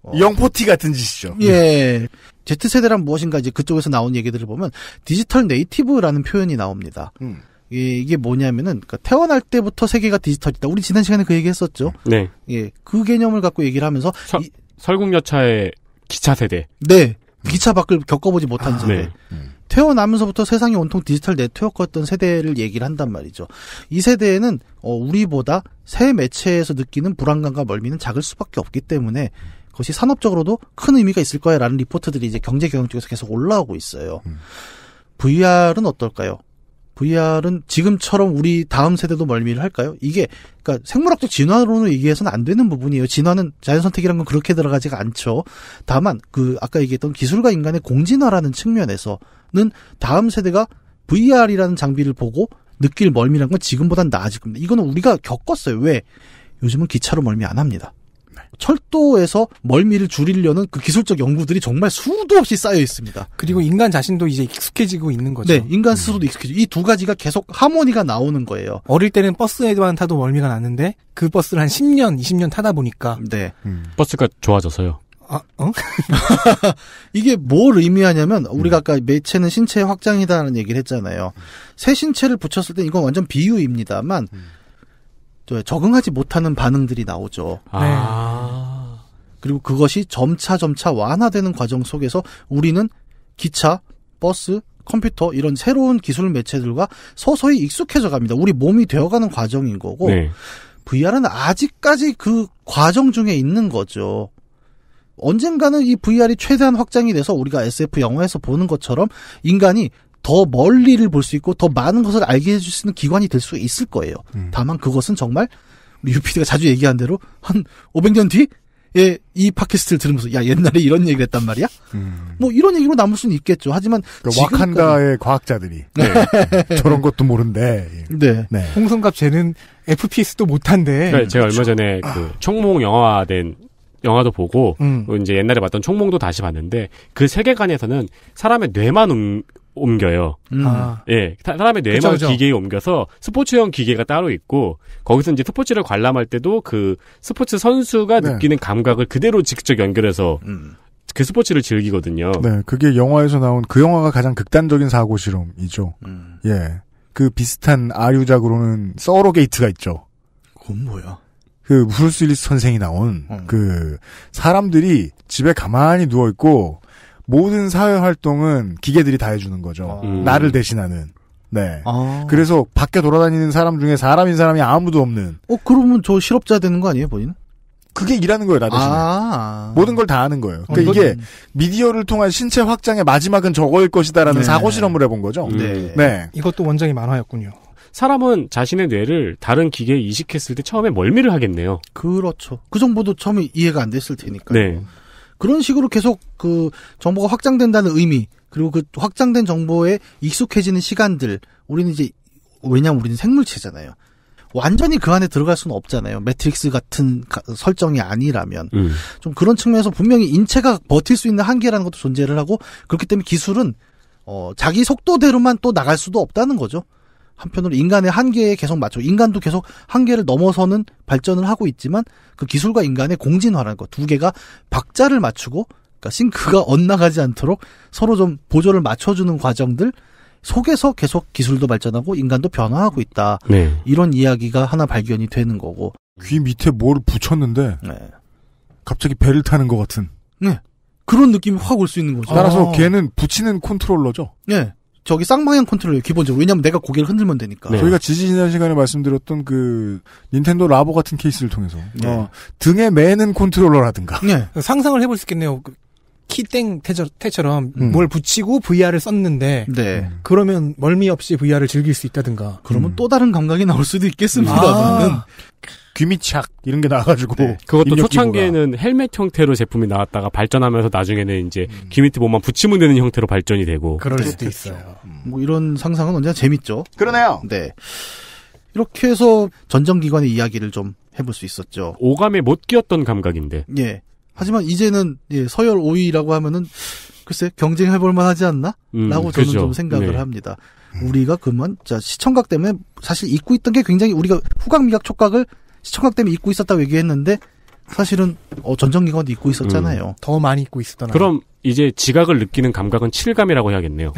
어, 영포티 같은 짓이죠. 예. Z세대란 무엇인가 이제 그쪽에서 나온 얘기들을 보면 디지털 네이티브라는 표현이 나옵니다. 음. 예, 이게 뭐냐면은 그러니까 태어날 때부터 세계가 디지털이다. 우리 지난 시간에 그 얘기했었죠. 네. 예, 그 개념을 갖고 얘기를 하면서 서, 이, 설국열차의 기차 세대. 네, 기차 밖을 겪어보지 못한 아, 세대. 네. 태어나면서부터 세상이 온통 디지털 네트워크였던 세대를 얘기를 한단 말이죠. 이 세대에는 어, 우리보다 새 매체에서 느끼는 불안감과 멀미는 작을 수밖에 없기 때문에 그것이 산업적으로도 큰 의미가 있을 거야라는 리포트들이 이제 경제 경영 쪽에서 계속 올라오고 있어요. 음. VR은 어떨까요? VR은 지금처럼 우리 다음 세대도 멀미를 할까요? 이게 그러니까 생물학적 진화론으로 얘기해서는 안 되는 부분이에요. 진화는 자연 선택이란 건 그렇게 들어가지가 않죠. 다만 그 아까 얘기했던 기술과 인간의 공진화라는 측면에서는 다음 세대가 VR이라는 장비를 보고 느낄 멀미란 건 지금보단 나아질 겁니다. 이거는 우리가 겪었어요. 왜? 요즘은 기차로 멀미 안 합니다. 철도에서 멀미를 줄이려는 그 기술적 연구들이 정말 수도 없이 쌓여 있습니다. 그리고 인간 자신도 이제 익숙해지고 있는 거죠. 네, 인간 음. 스스로도 익숙해지고 이 두 가지가 계속 하모니가 나오는 거예요. 어릴 때는 버스에만 타도 멀미가 났는데 그 버스를 한 10년, 20년 타다 보니까 네. 음. 음. 버스가 좋아져서요. 아, 어? [LAUGHS] 이게 뭘 의미하냐면 음. 우리가 아까 매체는 신체의 확장이다라는 얘기를 했잖아요. 새 신체를 붙였을 때 이건 완전 비유입니다만 적응하지 못하는 반응들이 나오죠. 아. 네. 그리고 그것이 점차 점차 완화되는 과정 속에서 우리는 기차, 버스, 컴퓨터 이런 새로운 기술 매체들과 서서히 익숙해져 갑니다. 우리 몸이 되어가는 과정인 거고 네. VR은 아직까지 그 과정 중에 있는 거죠. 언젠가는 이 VR이 최대한 확장이 돼서 우리가 SF 영화에서 보는 것처럼 인간이 더 멀리를 볼 수 있고 더 많은 것을 알게 해줄 수 있는 기관이 될 수 있을 거예요. 음. 다만 그것은 정말 우리 유피디가 자주 얘기한 대로 한 500년 뒤 예, 이 팟캐스트를 들으면서 야 옛날에 이런 얘기를 했단 말이야? 음. 뭐 이런 얘기로 남을 수는 있겠죠. 하지만 그러니까 와칸다의 과학자들이 [LAUGHS] 네. 네. 저런 것도 모른데. 예. 네. 네. 홍성갑 쟤는 FPS도 못한데. 그러니까 제가 얼마 전에 그렇죠. 그 총몽 영화된 영화도 보고 음. 그 이제 옛날에 봤던 총몽도 다시 봤는데 그 세계관에서는 사람의 뇌만 음, 옮겨요. 음. 아. 예, 사람의 뇌만 그쵸, 기계에 옮겨서 스포츠형 기계가 따로 있고 거기서 이제 스포츠를 관람할 때도 그 스포츠 선수가 네. 느끼는 감각을 그대로 직접 연결해서 음. 그 스포츠를 즐기거든요. 네, 그게 영화에서 나온 그 영화가 가장 극단적인 사고 실험이죠. 음. 예, 그 비슷한 아류작으로는 서로 게이트가 있죠. 그건 뭐야? 그 브루스 윌리스 선생이 나온 어. 그 사람들이 집에 가만히 누워 있고 모든 사회 활동은 기계들이 다 해주는 거죠. 아. 음. 나를 대신하는. 네. 아. 그래서 밖에 돌아다니는 사람 중에 사람인 사람이 아무도 없는. 어, 그러면 저 실업자 되는 거 아니에요, 본인은? 그게 일하는 거예요, 나 대신에. 아. 모든 걸 다 하는 거예요. 그러니까 어, 이게 미디어를 통한 신체 확장의 마지막은 저거일 것이다라는 네. 사고 실험을 해본 거죠. 네. 네. 이것도 원장이 만화였군요. 사람은 자신의 뇌를 다른 기계에 이식했을 때 처음에 멀미를 하겠네요. 그렇죠. 그 정보도 처음에 이해가 안 됐을 테니까 네. 그런 식으로 계속 그 정보가 확장된다는 의미 그리고 그 확장된 정보에 익숙해지는 시간들 우리는 이제 왜냐면 하 우리는 생물체잖아요. 완전히 그 안에 들어갈 수는 없잖아요. 매트릭스 같은 설정이 아니라면 음. 좀 그런 측면에서 분명히 인체가 버틸 수 있는 한계라는 것도 존재를 하고 그렇기 때문에 기술은 어, 자기 속도대로만 또 나갈 수도 없다는 거죠. 한편으로 인간의 한계에 계속 맞춰 인간도 계속 한계를 넘어서는 발전을 하고 있지만 그 기술과 인간의 공진화라는 것 두 개가 박자를 맞추고 그러니까 싱크가 엇나가지 않도록 서로 좀 보조를 맞춰주는 과정들 속에서 계속 기술도 발전하고 인간도 변화하고 있다. 네. 이런 이야기가 하나 발견이 되는 거고 귀 밑에 뭘 붙였는데 네. 갑자기 배를 타는 것 같은. 네. 그런 느낌이 확 올 수 있는 거죠. 따라서 아. 걔는 붙이는 컨트롤러죠. 네. 저기 쌍방향 컨트롤이 기본적으로. 왜냐면 내가 고개를 흔들면 되니까. 네. 저희가 지지 지난 시간에 말씀드렸던 그, 닌텐도 라보 같은 케이스를 통해서. 네. 어, 등에 매는 컨트롤러라든가. 네. 상상을 해볼 수 있겠네요. 그 키땡 태처럼 음. 뭘 붙이고 VR을 썼는데. 네. 그러면 멀미 없이 VR을 즐길 수 있다든가. 그러면 음. 또 다른 감각이 나올 수도 있겠습니다, 아. 저는. 귀미착 이런 게 나와가지고 네. 그것도 초창기에는 헬멧 형태로 제품이 나왔다가 발전하면서 나중에는 이제 음. 귀미트 몸만 붙이면 되는 형태로 발전이 되고 그럴 수도 있어요. 음. 뭐 이런 상상은 언제나 재밌죠. 그러네요. 네. 이렇게 해서 전정기관의 이야기를 좀 해볼 수 있었죠. 오감에 못 끼었던 감각인데. 예. 하지만 이제는 예, 서열 5위라고 하면은 글쎄 경쟁해볼 만하지 않나? 음, 라고 저는 그죠. 좀 생각을 네. 합니다. 우리가 그만 자 시청각 때문에 사실 잊고 있던 게 굉장히 우리가 후각 미각 촉각을 시청각 때문에 잊고 있었다고 얘기했는데 사실은 어, 전정기관도 잊고 있었잖아요. 음. 더 많이 잊고 있었잖아요 그럼 이제 지각을 느끼는 감각은 칠감이라고 해야겠네요.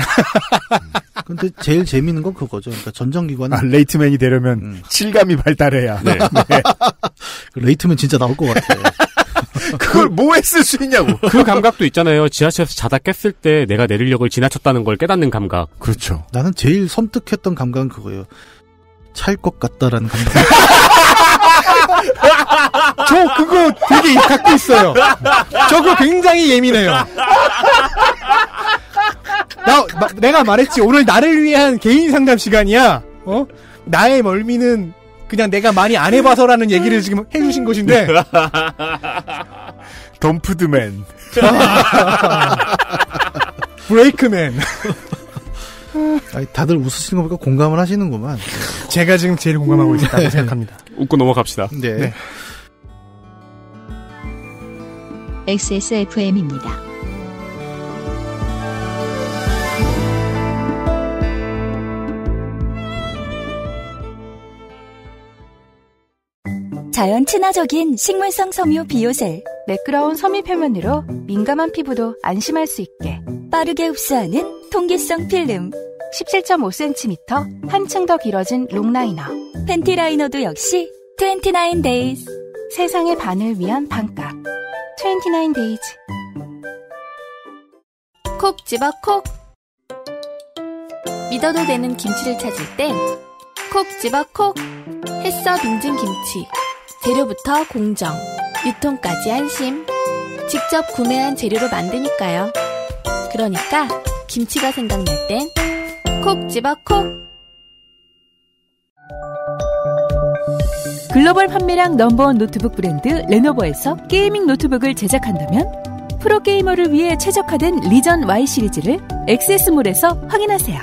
[LAUGHS] 근데 제일 재밌는건 그거죠. 그러니까 전정기관은 아, 레이트맨이 되려면 음. 칠감이 발달해야. 네. 네. [LAUGHS] 그 레이트맨 진짜 나올 것 같아요. [LAUGHS] 그걸 그 뭐 했을 수 있냐고. 그 감각도 있잖아요. 지하철에서 자다 깼을 때 내가 내릴력을 지나쳤다는 걸 깨닫는 감각. 그렇죠. 그렇죠. 나는 제일 섬뜩했던 감각은 그거예요. 찰 것 같다라는 감각. 저 그거 되게 갖고 있어요. 저거 굉장히 예민해요. 나, 마, 내가 말했지. 오늘 나를 위한 개인 상담 시간이야. 어? 나의 멀미는 그냥 내가 많이 안 해봐서라는 얘기를 지금 해주신 것인데. 덤프드맨. 브레이크맨. 아니, 다들 웃으시는 거 보니까 공감을 하시는구만. 제가 지금 제일 공감하고 있다고 네. 생각합니다. 웃고 넘어갑시다. 네. 네. XSFM입니다. 자연 친화적인 식물성 섬유 비오셀 매끄러운 섬유 표면으로 민감한 피부도 안심할 수 있게 빠르게 흡수하는 통기성 필름 17.5cm 한층 더 길어진 롱라이너 팬티 라이너도 역시 29days 세상의 반을 위한 반값 29days 콕 집어 콕 믿어도 되는 김치를 찾을 땐 콕 집어 콕 햇서 빙진 김치 재료부터 공정 유통까지 안심 직접 구매한 재료로 만드니까요. 그러니까 김치가 생각날 땐 콕 집어 콕. 글로벌 판매량 넘버원 노트북 브랜드 레노버에서 게이밍 노트북을 제작한다면 프로게이머를 위해 최적화된 리전 Y 시리즈를 액세스몰에서 확인하세요.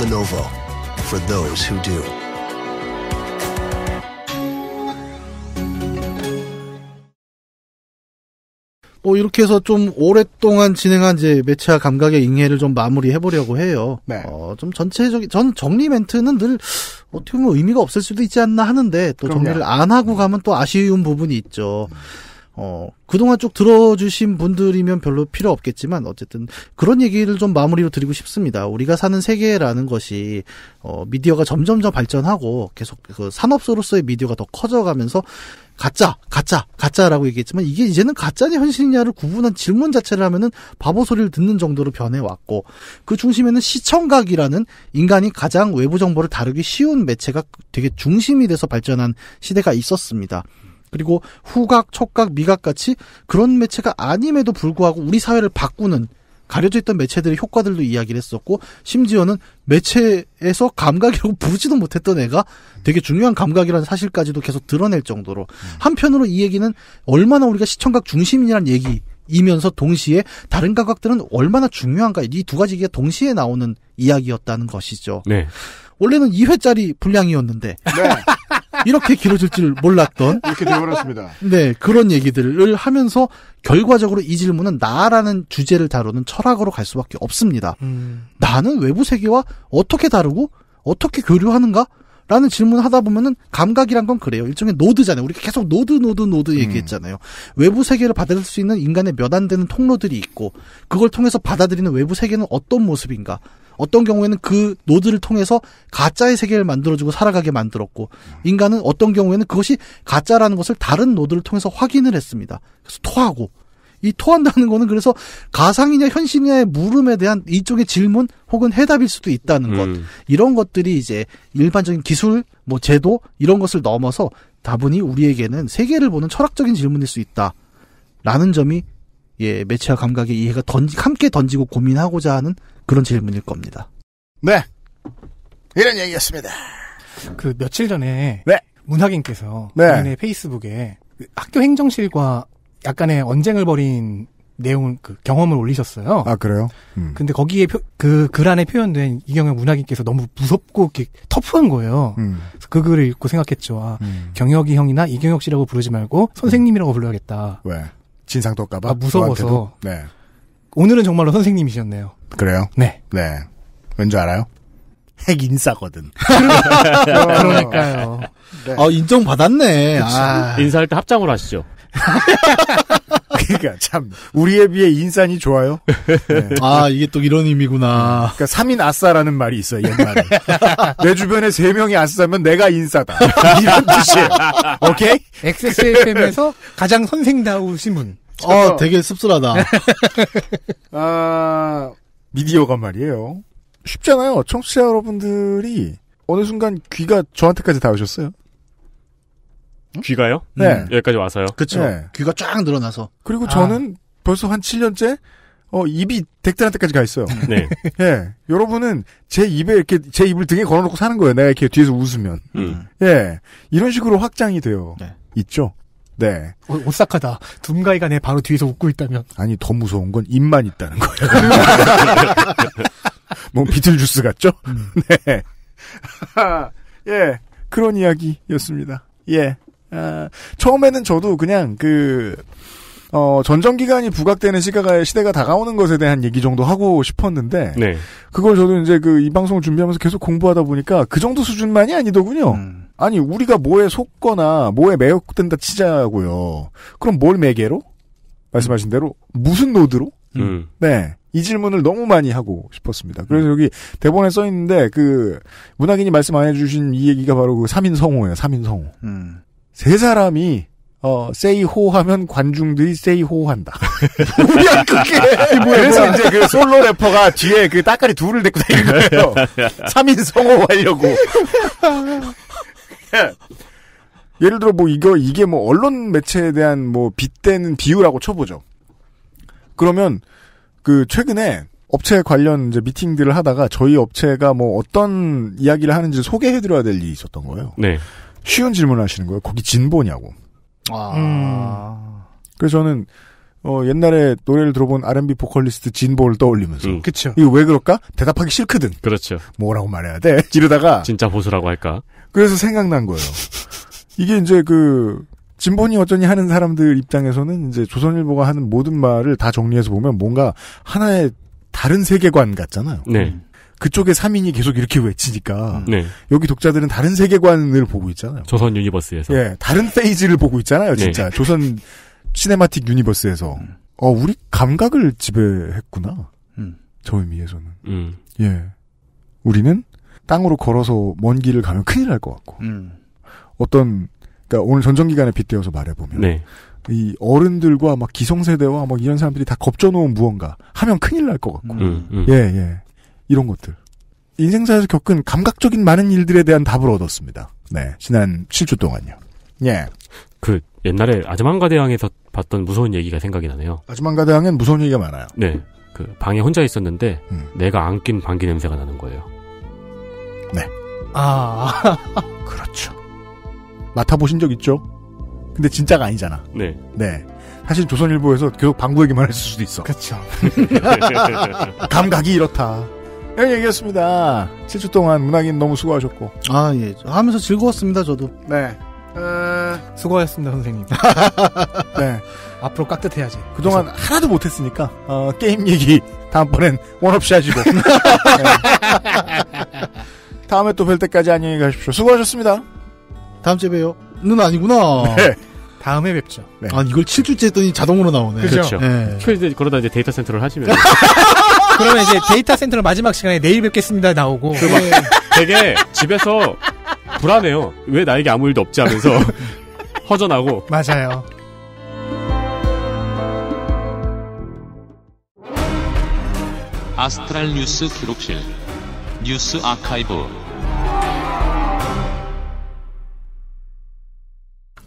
Lenovo for those who do. 어, 이렇게 해서 좀 오랫동안 진행한 이제 매체와 감각의 잉해를 좀 마무리해보려고 해요. 네. 어, 좀 전체적인, 전 정리 멘트는 늘 어떻게 보면 의미가 없을 수도 있지 않나 하는데 또 그럼요. 정리를 안 하고 가면 또 아쉬운 부분이 있죠. 음. 어, 그동안 쭉 들어주신 분들이면 별로 필요 없겠지만, 어쨌든, 그런 얘기를 좀 마무리로 드리고 싶습니다. 우리가 사는 세계라는 것이, 어, 미디어가 점점 더 발전하고, 계속 그 산업소로서의 미디어가 더 커져가면서, 가짜, 가짜, 가짜라고 얘기했지만, 이게 이제는 가짜냐 현실이냐를 구분한 질문 자체를 하면은 바보 소리를 듣는 정도로 변해왔고, 그 중심에는 시청각이라는 인간이 가장 외부 정보를 다루기 쉬운 매체가 되게 중심이 돼서 발전한 시대가 있었습니다. 그리고 후각, 촉각, 미각 같이 그런 매체가 아님에도 불구하고 우리 사회를 바꾸는 가려져 있던 매체들의 효과들도 이야기를 했었고 심지어는 매체에서 감각이라고 [LAUGHS] 부르지도 못했던 애가 되게 중요한 감각이라는 사실까지도 계속 드러낼 정도로 음. 한편으로 이 얘기는 얼마나 우리가 시청각 중심이냐는 얘기 이면서 동시에 다른 감각들은 얼마나 중요한가 이 두 가지 얘기가 동시에 나오는 이야기였다는 것이죠. 네. 원래는 2회짜리 분량이었는데 네. 이렇게 길어질 줄 몰랐던 이렇게 되어버렸습니다. 네 그런 얘기들을 하면서 결과적으로 이 질문은 나라는 주제를 다루는 철학으로 갈 수밖에 없습니다. 음. 나는 외부 세계와 어떻게 다르고 어떻게 교류하는가? 라는 질문 하다 보면은 감각이란 건 그래요. 일종의 노드잖아요. 우리 계속 노드, 노드, 노드 음. 얘기했잖아요. 음. 외부 세계를 받아들일 수 있는 인간의 몇 안 되는 통로들이 있고, 그걸 통해서 받아들이는 외부 세계는 어떤 모습인가, 어떤 경우에는 그 노드를 통해서 가짜의 세계를 만들어주고 살아가게 만들었고 인간은 어떤 경우에는 그것이 가짜라는 것을 다른 노드를 통해서 확인을 했습니다. 그래서 토하고 이 토한다는 거는 그래서 가상이냐 현실이냐의 물음에 대한 이쪽의 질문 혹은 해답일 수도 있다는 것 음. 이런 것들이 이제 일반적인 기술 뭐 제도 이런 것을 넘어서 다분히 우리에게는 세계를 보는 철학적인 질문일 수 있다라는 점이 예, 매체와 감각의 이해가 던지, 함께 던지고 고민하고자 하는 그런 질문일 겁니다. 네. 이런 얘기였습니다. 그 며칠 전에 네. 문학인께서 네. 본인의 페이스북에 그 학교 행정실과 약간의 언쟁을 벌인 내용을 그 경험을 올리셨어요. 아 그래요? 음. 근데 거기에 표, 그 글안에 표현된 이경영 문학인께서 너무 무섭고 이렇게 터프한 거예요. 음. 그래서 그 글을 읽고 생각했죠. 아, 음. 경혁이 형이나 이경혁 씨라고 부르지 말고 선생님이라고 불러야겠다. 왜? 진상 도까봐 아, 무서워서. 네. 오늘은 정말로 선생님이셨네요. 그래요? 네. 네. 왠 줄 알아요? 핵 인싸거든. [LAUGHS] 그러니까요. 네. 아, 인정받았네. 아. 인사할 때 합장으로 하시죠. [LAUGHS] 그러니까 참 우리에 비해 인산이 좋아요. 네. 아 이게 또 이런 의미구나. 그러니까 3인 아싸라는 말이 있어요 옛날에. 내 주변에 3 명이 아싸면 내가 인싸다. 이런 뜻이에요. 오케이? XSFM에서 가장 선생다우신 분. 어, 되게 씁쓸하다. 아 미디어가 말이에요. 쉽잖아요. 청취자 여러분들이 어느 순간 귀가 저한테까지 닿으셨어요. 귀가요? 네. 음, 여기까지 와서요. 그렇죠. 네. 귀가 쫙 늘어나서. 그리고 아. 저는 벌써 한 7년째 어 입이 덱들한테까지 가 있어요. 네. [LAUGHS] 예. 여러분은 제 입에 이렇게 제 입을 등에 걸어놓고 사는 거예요. 내가 이렇게 뒤에서 웃으면. 음. 예. 이런 식으로 확장이 돼요. 네. 있죠. 네. 오, 싹하다 둠가이가 내 바로 뒤에서 웃고 있다면. 아니 더 무서운 건 입만 있다는 거예요. [LAUGHS] 뭐 비틀주스 같죠? 음. [LAUGHS] 네. 예. 그런 이야기였습니다. 예. 아, 처음에는 저도 그냥 그 어, 전정기간이 부각되는 시가가, 시대가 다가오는 것에 대한 얘기 정도 하고 싶었는데, 네. 그걸 저도 이제 그 이 방송을 준비하면서 계속 공부하다 보니까 그 정도 수준만이 아니더군요. 음. 아니, 우리가 뭐에 속거나 뭐에 매혹된다 치자고요. 그럼 뭘 매개로? 말씀하신 대로 무슨 노드로? 음. 음. 네. 이 질문을 너무 많이 하고 싶었습니다. 그래서 여기 대본에 써 있는데 그 문학인이 말씀 안 해주신 이 얘기가 바로 그삼인 성호예요. 삼인 성호. 음. 세 사람이 어, 세이호 하면 관중들이 세이호 한다. [LAUGHS] 뭐야, 그게! 그래서 이제 그 솔로 래퍼가 뒤에 그 따까리 둘을 데리고 다니는 거예요. 3인 [LAUGHS] 성호 하려고. [LAUGHS] 예를 들어 뭐 이거, 이게 뭐 언론 매체에 대한 뭐 빗대는 비유라고 쳐보죠. 그러면 그 최근에 업체 관련 이제 미팅들을 하다가 저희 업체가 뭐 어떤 이야기를 하는지 소개해드려야 될 일이 있었던 거예요. 네. 쉬운 질문을 하시는 거예요. 거기 진보냐고. 아. 음. 그래서 저는 어, 옛날에 노래를 들어본 R&B 보컬리스트 진보를 떠올리면서. 음. 그쵸. 이거 왜 그럴까? 대답하기 싫거든. 그렇죠. 뭐라고 말해야 돼? 이러다가. 진짜 보수라고 할까? 그래서 생각난 거예요. 이게 이제 그, 진보니 어쩌니 하는 사람들 입장에서는 이제 조선일보가 하는 모든 말을 다 정리해서 보면 뭔가 하나의 다른 세계관 같잖아요. 네. 음. 그쪽의 3인이 계속 이렇게 외치니까 네. 여기 독자들은 다른 세계관을 보고 있잖아요. 조선 유니버스에서. 예, 다른 페이지를 보고 있잖아요, 네. 진짜. 네. 조선 시네마틱 유니버스에서. 음. 어, 우리 감각을 지배했구나. 음. 저 의미에서는. 음. 예. 우리는 땅으로 걸어서 먼 길을 가면 큰일 날 것 같고. 음. 어떤 그러니까 오늘 전정 기간에 빗대어서 말해 보면 네. 이 어른들과 막 기성세대와 막 이런 사람들이 다 겁져놓은 무언가 하면 큰일 날 것 같고 예 음, 음. 예. 예. 이런 것들. 인생사에서 겪은 감각적인 많은 일들에 대한 답을 얻었습니다. 네, 지난 7주 동안요. 예. 그 옛날에 아즈만가 대왕에서 봤던 무서운 얘기가 생각이 나네요. 아즈만가 대왕엔 무서운 얘기가 많아요. 네. 그 방에 혼자 있었는데 음. 내가 안 낀 방귀 냄새가 나는 거예요. 네. 아. [LAUGHS] 그렇죠. 맡아 보신 적 있죠? 근데 진짜가 아니잖아. 네. 네. 사실 조선일보에서 계속 방구 얘기만 했을 수도 있어. 그렇죠. [LAUGHS] 감각이 이렇다. 여기 얘기했습니다. 7주 동안 문학인 너무 수고하셨고. 아, 예. 하면서 즐거웠습니다, 저도. 네. 어... 수고하셨습니다, 선생님. [LAUGHS] 네. [LAUGHS] 앞으로 깍듯해야지. 그동안 그래 하나도 못했으니까, 어, 게임 얘기 다음번엔 원없이 하시고. [LAUGHS] 네. 다음에 또 뵐 때까지 안녕히 가십시오. 수고하셨습니다. 다음주에 봬요. 는 아니구나. 네. 다음에 뵙죠. 네. 아, 이걸 7주째 했더니 자동으로 나오네. 그렇죠. 그렇죠. 네. 그러다 이제 데이터 센터를 하시면. 그러면 이제 데이터 센터를 마지막 시간에 내일 뵙겠습니다 나오고. 그막 예. 되게 집에서 불안해요. 왜 나에게 아무 일도 없지 하면서 [LAUGHS] 허전하고. 맞아요. 아스트랄 뉴스 기록실 뉴스 아카이브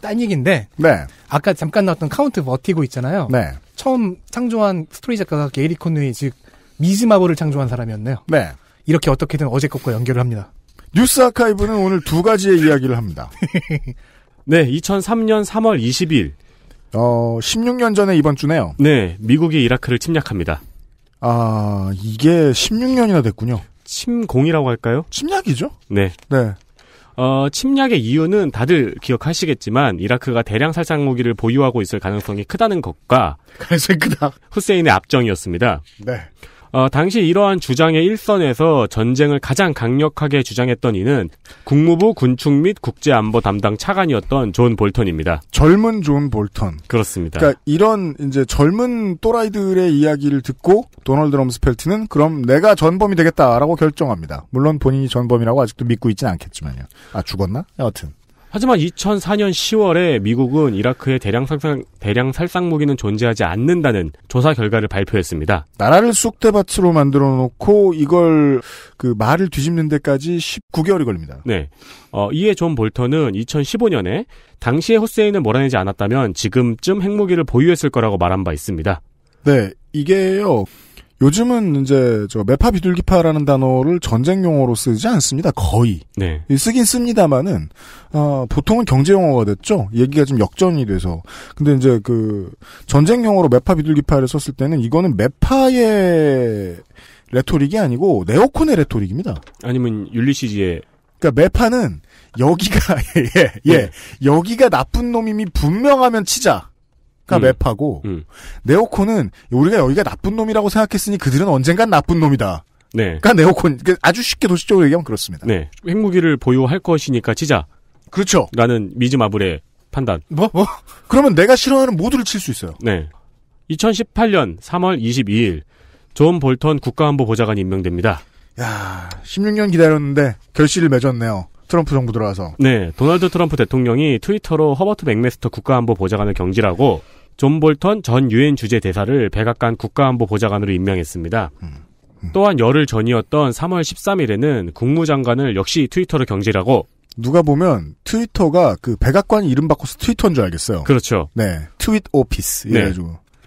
딴 얘기인데 네. 아까 잠깐 나왔던 카운트 버티고 있잖아요. 네. 처음 창조한 스토리 작가가 게이리 그 콘웨이 즉 미즈마블을 창조한 사람이었네요. 네. 이렇게 어떻게든 어제 것과 연결을 합니다. 뉴스 아카이브는 오늘 두 가지의 이야기를 합니다. [LAUGHS] 네, 2003년 3월 20일. 어, 16년 전에 이번 주네요. 네, 미국이 이라크를 침략합니다. 아, 이게 16년이나 됐군요. 침공이라고 할까요? 침략이죠? 네. 네. 어, 침략의 이유는 다들 기억하시겠지만 이라크가 대량 살상 무기를 보유하고 있을 가능성이 크다는 것과 가능성이 크다. 후세인의 압정이었습니다. 네. 어, 당시 이러한 주장의 일선에서 전쟁을 가장 강력하게 주장했던 이는 국무부 군축 및 국제안보 담당 차관이었던 존 볼턴입니다. 젊은 존 볼턴. 그렇습니다. 그러니까 이런 이제 젊은 또라이들의 이야기를 듣고 도널드 럼스펠트는 그럼 내가 전범이 되겠다라고 결정합니다. 물론 본인이 전범이라고 아직도 믿고 있지는 않겠지만요. 아 죽었나? 여하튼. 하지만 2004년 10월에 미국은 이라크에 대량 살상, 대량 살상 무기는 존재하지 않는다는 조사 결과를 발표했습니다. 나라를 쑥대밭으로 만들어 놓고 이걸 그 말을 뒤집는 데까지 19개월이 걸립니다. 네. 어, 이에 존 볼턴은 2015년에 당시에 호세인을 몰아내지 않았다면 지금쯤 핵무기를 보유했을 거라고 말한 바 있습니다. 네. 이게요. 요즘은 이제 저 메파 비둘기파라는 단어를 전쟁 용어로 쓰지 않습니다. 거의 네. 쓰긴 씁니다만은 어, 보통은 경제 용어가 됐죠. 얘기가 좀 역전이 돼서 근데 이제 그 전쟁 용어로 메파 비둘기파를 썼을 때는 이거는 메파의 레토릭이 아니고 네오콘의 레토릭입니다. 아니면 율리시지의 그러니까 메파는 여기가 [LAUGHS] 예, 예. 네. 여기가 나쁜 놈임이 분명하면 치자. 음. 맵하고 음. 네오콘은 우리가 여기가 나쁜 놈이라고 생각했으니 그들은 언젠간 나쁜 놈이다. 네. 그러니까 네오콘 그 아주 쉽게 도시적으로 얘기하면 그렇습니다. 네. 핵무기를 보유할 것이니까 치자. 그렇죠. 라는 미즈 마블의 판단. 뭐 뭐? 그러면 내가 싫어하는 모두를 칠 수 있어요. 네. 2018년 3월 22일 존 볼턴 국가안보 보좌관 임명됩니다. 야, 16년 기다렸는데 결실을 맺었네요. 트럼프 정부 들어와서. 네, 도널드 트럼프 대통령이 트위터로 허버트 맥메스터 국가안보 보좌관을 경질하고 존 볼턴 전 유엔 주재 대사를 백악관 국가안보 보좌관으로 임명했습니다. 음, 음. 또한 열흘 전이었던 3월 13일에는 국무장관을 역시 트위터로 경질하고 누가 보면 트위터가 그 백악관 이름 바꿔서 트위터인 줄 알겠어요. 그렇죠. 네. 트윗 오피스. 예, 네.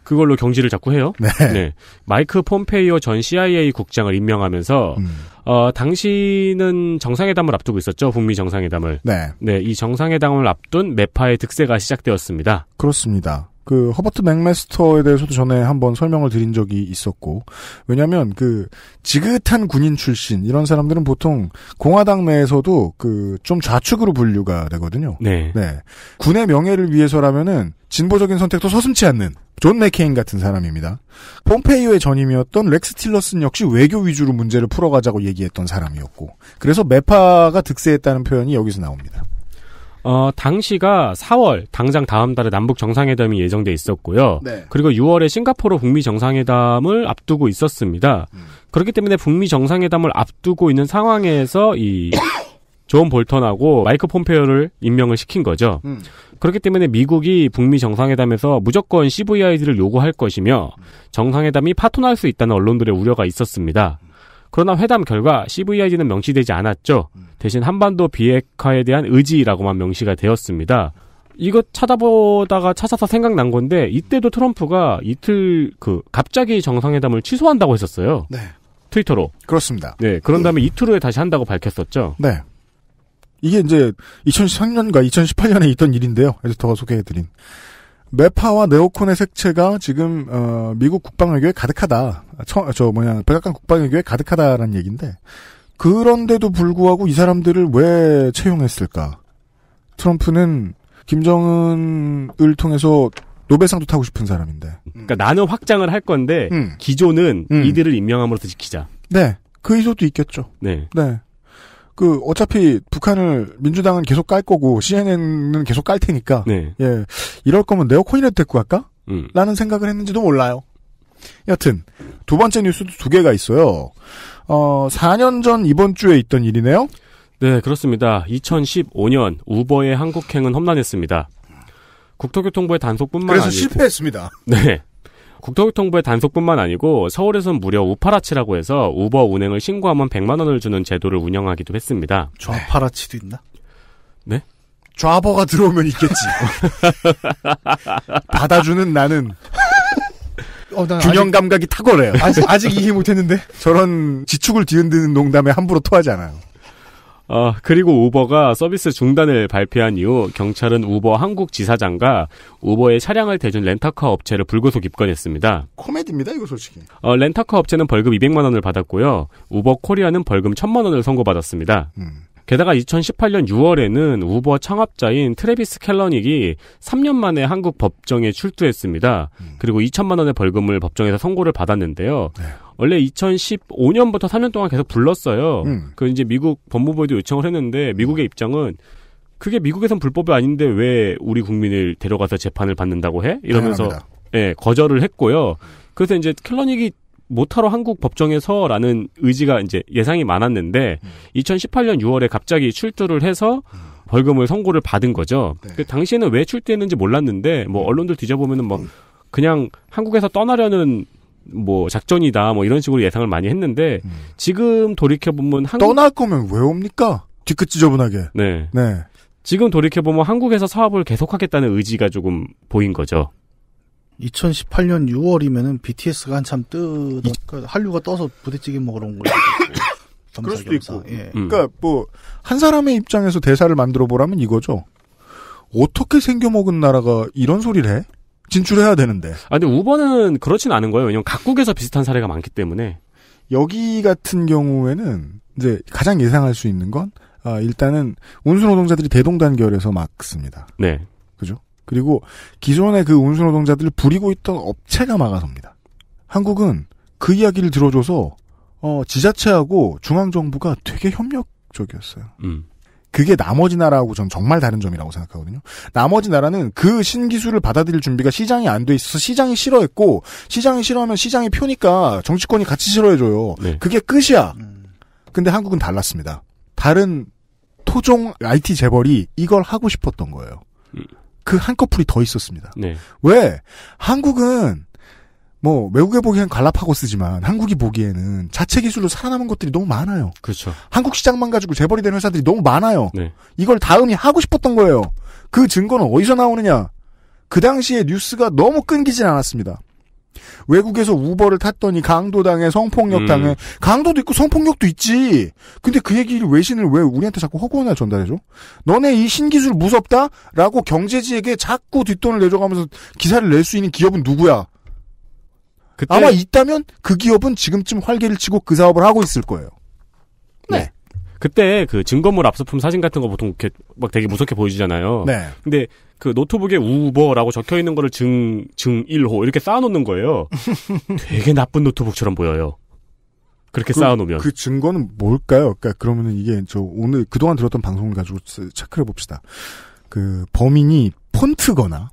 그걸로 경질을 자꾸 해요. 네. 네. 마이크 폼페이오 전 CIA 국장을 임명하면서 음. 어, 당신은 정상회담을 앞두고 있었죠. 북미 정상회담을. 네. 네, 이 정상회담을 앞둔 메파의 득세가 시작되었습니다. 그렇습니다. 그 허버트 맥메스터에 대해서도 전에 한번 설명을 드린 적이 있었고 왜냐하면 그 지긋한 군인 출신 이런 사람들은 보통 공화당 내에서도 그 좀 좌측으로 분류가 되거든요. 네. 네. 군의 명예를 위해서라면은 진보적인 선택도 서슴치 않는 존 맥케인 같은 사람입니다. 폼페이오의 전임이었던 렉스 틸러슨 역시 외교 위주로 문제를 풀어가자고 얘기했던 사람이었고 그래서 메파가 득세했다는 표현이 여기서 나옵니다. 어, 당시가 4월 당장 다음 달에 남북 정상회담이 예정돼 있었고요. 네. 그리고 6월에 싱가포르 북미 정상회담을 앞두고 있었습니다. 음. 그렇기 때문에 북미 정상회담을 앞두고 있는 상황에서 이 존 [COUGHS] 볼턴하고 마이크 폼페어를 임명을 시킨 거죠. 음. 그렇기 때문에 미국이 북미 정상회담에서 무조건 CVID를 요구할 것이며 음. 정상회담이 파토날 수 있다는 언론들의 우려가 있었습니다. 음. 그러나 회담 결과 CVID는 명시되지 않았죠. 대신 한반도 비핵화에 대한 의지라고만 명시가 되었습니다. 이거 찾아보다가 찾아서 생각난 건데 이때도 트럼프가 이틀 그 갑자기 정상회담을 취소한다고 했었어요. 네. 트위터로. 그렇습니다. 네. 그런 다음에 음. 이틀 후에 다시 한다고 밝혔었죠. 네. 이게 이제 2013년과 2018년에 있던 일인데요. 에디터가 소개해드린. 메파와 네오콘의 색채가 지금 어, 미국 국방외교에 가득하다. 처, 저 뭐냐 백악관 국방외교에 가득하다라는 얘기인데 그런데도 불구하고 이 사람들을 왜 채용했을까? 트럼프는 김정은을 통해서 노벨상도 타고 싶은 사람인데. 그러니까 나는 확장을 할 건데 음. 기존은 음. 이들을 임명함으로써 지키자. 네, 그 이조도 있겠죠. 네, 네. 그 어차피 북한을 민주당은 계속 깔 거고 CNN은 계속 깔 테니까 네. 예 이럴 거면 네오콘이라도 데리고 갈까? 음. 라는 생각을 했는지도 몰라요. 여튼 두 번째 뉴스도 두 개가 있어요. 어 4년 전 이번 주에 있던 일이네요. 네 그렇습니다. 2015년 우버의 한국행은 험난했습니다. 국토교통부의 단속뿐만 그래서 아니라 그래서 실패했습니다. 네. 국토교통부의 단속뿐만 아니고 서울에선 무려 우파라치라고 해서 우버 운행을 신고하면 100만 원을 주는 제도를 운영하기도 했습니다. 좌파라치도 있나? 네? 좌버가 들어오면 있겠지. [LAUGHS] 받아주는 나는 어, 균형 아직, 감각이 탁월해요. 아직, 아직 이해 못했는데 저런 지축을 뒤흔드는 농담에 함부로 토하지 않아요. 아, 그리고 우버가 서비스 중단을 발표한 이후 경찰은 우버 한국 지사장과 우버의 차량을 대준 렌터카 업체를 불구속 입건했습니다. 코미디입니다, 이거 솔직히. 어, 렌터카 업체는 벌금 200만 원을 받았고요. 우버 코리아는 벌금 1000만 원을 선고받았습니다. 음. 게다가 2018년 6월에는 우버 창업자인 트레비스 켈러닉이 3년 만에 한국 법정에 출두했습니다. 음. 그리고 2천만 원의 벌금을 법정에서 선고를 받았는데요. 네. 원래 2015년부터 4년 동안 계속 불렀어요. 음. 그 이제 미국 법무부에도 요청을 했는데 미국의 음. 입장은 그게 미국에선 불법이 아닌데 왜 우리 국민을 데려가서 재판을 받는다고 해? 이러면서 예, 거절을 했고요. 그래서 이제 켈러닉이 못하러 한국 법정에서라는 의지가 이제 예상이 많았는데 음. 2018년 6월에 갑자기 출두를 해서 음. 벌금을 선고를 받은 거죠. 네. 그 당시에는 왜 출두했는지 몰랐는데 뭐 음. 언론들 뒤져보면은 뭐 그냥 한국에서 떠나려는 뭐 작전이다 뭐 이런 식으로 예상을 많이 했는데 음. 지금 돌이켜 보면 한 떠날 거면 왜 옵니까? 뒤끝 지저분하게. 네. 네. 지금 돌이켜 보면 한국에서 사업을 계속하겠다는 의지가 조금 보인 거죠. 2018년 6월이면은 BTS가 한참 뜨 이... 그 한류가 떠서 부대찌개 먹으러 온 거예요. [LAUGHS] 그럴 수도 있고. 예. 음. 그러니까 뭐 한 사람의 입장에서 대사를 만들어 보라면 이거죠. 어떻게 생겨 먹은 나라가 이런 소리를 해? 진출해야 되는데. 아, 근데 우버는 그렇진 않은 거예요. 왜냐면 각국에서 비슷한 사례가 많기 때문에. 여기 같은 경우에는 이제 가장 예상할 수 있는 건 아, 일단은 운수 노동자들이 대동단결해서 막습니다. 네. 그죠? 그리고 기존에그 운수 노동자들을 부리고 있던 업체가 막아섭니다. 한국은 그 이야기를 들어줘서 어, 지자체하고 중앙 정부가 되게 협력적이었어요. 음. 그게 나머지 나라하고 전 정말 다른 점이라고 생각하거든요. 나머지 나라는 그 신기술을 받아들일 준비가 시장이 안 돼 있어서 시장이 싫어했고 시장이 싫어하면 시장이 표니까 정치권이 같이 싫어해줘요. 네. 그게 끝이야. 음. 근데 한국은 달랐습니다. 다른 토종 IT 재벌이 이걸 하고 싶었던 거예요. 음. 그 한꺼풀이 더 있었습니다. 네. 왜? 한국은 뭐 외국에 보기엔 갈라파고스지만 한국이 보기에는 자체 기술로 살아남은 것들이 너무 많아요. 그렇죠. 한국 시장만 가지고 재벌이 된 회사들이 너무 많아요. 네. 이걸 다음이 하고 싶었던 거예요. 그 증거는 어디서 나오느냐? 그 당시에 뉴스가 너무 끊기진 않았습니다. 외국에서 우버를 탔더니 강도당해 성폭력 당해 음. 강도도 있고 성폭력도 있지. 근데 그 얘기를 외신을 왜 우리한테 자꾸 허구나 전달해줘? 너네 이 신기술 무섭다라고 경제지에게 자꾸 뒷돈을 내줘가면서 기사를 낼 수 있는 기업은 누구야? 그때... 아마 있다면 그 기업은 지금쯤 활개를 치고 그 사업을 하고 있을 거예요. 네. 네. 그때 그 증거물 압수품 사진 같은 거 보통 이렇게 막 되게 무섭게 보여주잖아요. 네. 근데 그 노트북에 우버라고 적혀 있는 거를 증, 증 1호 이렇게 쌓아놓는 거예요. [LAUGHS] 되게 나쁜 노트북처럼 보여요. 그렇게 그, 쌓아놓으면. 그 증거는 뭘까요? 그러니까 그러면은 이게 저 오늘 그동안 들었던 방송을 가지고 체크를 해봅시다. 그 범인이 폰트거나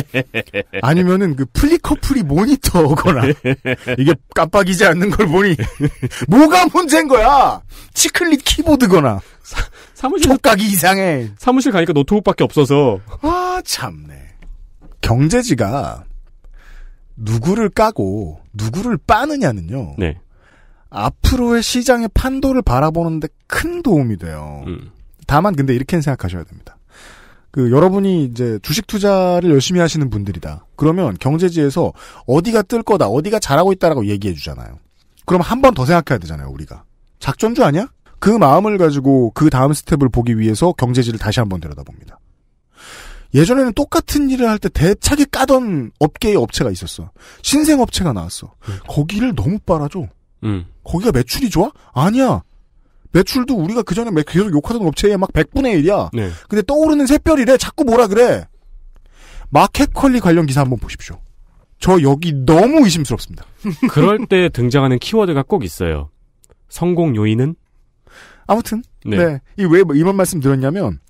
[LAUGHS] 아니면은 그 플리커플이 모니터거나 [LAUGHS] 이게 깜빡이지 않는 걸 보니 [LAUGHS] 뭐가 문제인 거야 치클릿 키보드거나 사, 무실 촉각이 이상해 사무실 가니까 노트북밖에 없어서 아 참네 경제지가 누구를 까고 누구를 빠느냐는요 네. 앞으로의 시장의 판도를 바라보는데 큰 도움이 돼요 음. 다만 근데 이렇게 생각하셔야 됩니다 그 여러분이 이제 주식 투자를 열심히 하시는 분들이다. 그러면 경제지에서 어디가 뜰 거다, 어디가 잘하고 있다라고 얘기해 주잖아요. 그럼 한 번 더 생각해야 되잖아요, 우리가. 작전주 아니야? 그 마음을 가지고 그 다음 스텝을 보기 위해서 경제지를 다시 한번 들여다봅니다. 예전에는 똑같은 일을 할 때 대차게 까던 업계의 업체가 있었어. 신생 업체가 나왔어. 음. 거기를 너무 빨아줘. 음. 거기가 매출이 좋아? 아니야. 매출도 우리가 그전에 계속 욕하던 업체에막 100분의 1이야. 네. 근데 떠오르는 샛별이래. 자꾸 뭐라 그래. 마켓컬리 관련 기사 한번 보십시오. 저 여기 너무 의심스럽습니다. [LAUGHS] 그럴 때 등장하는 키워드가 꼭 있어요. 성공 요인은? 아무튼, 네. 네. 이 왜 이만 말씀 드렸냐면,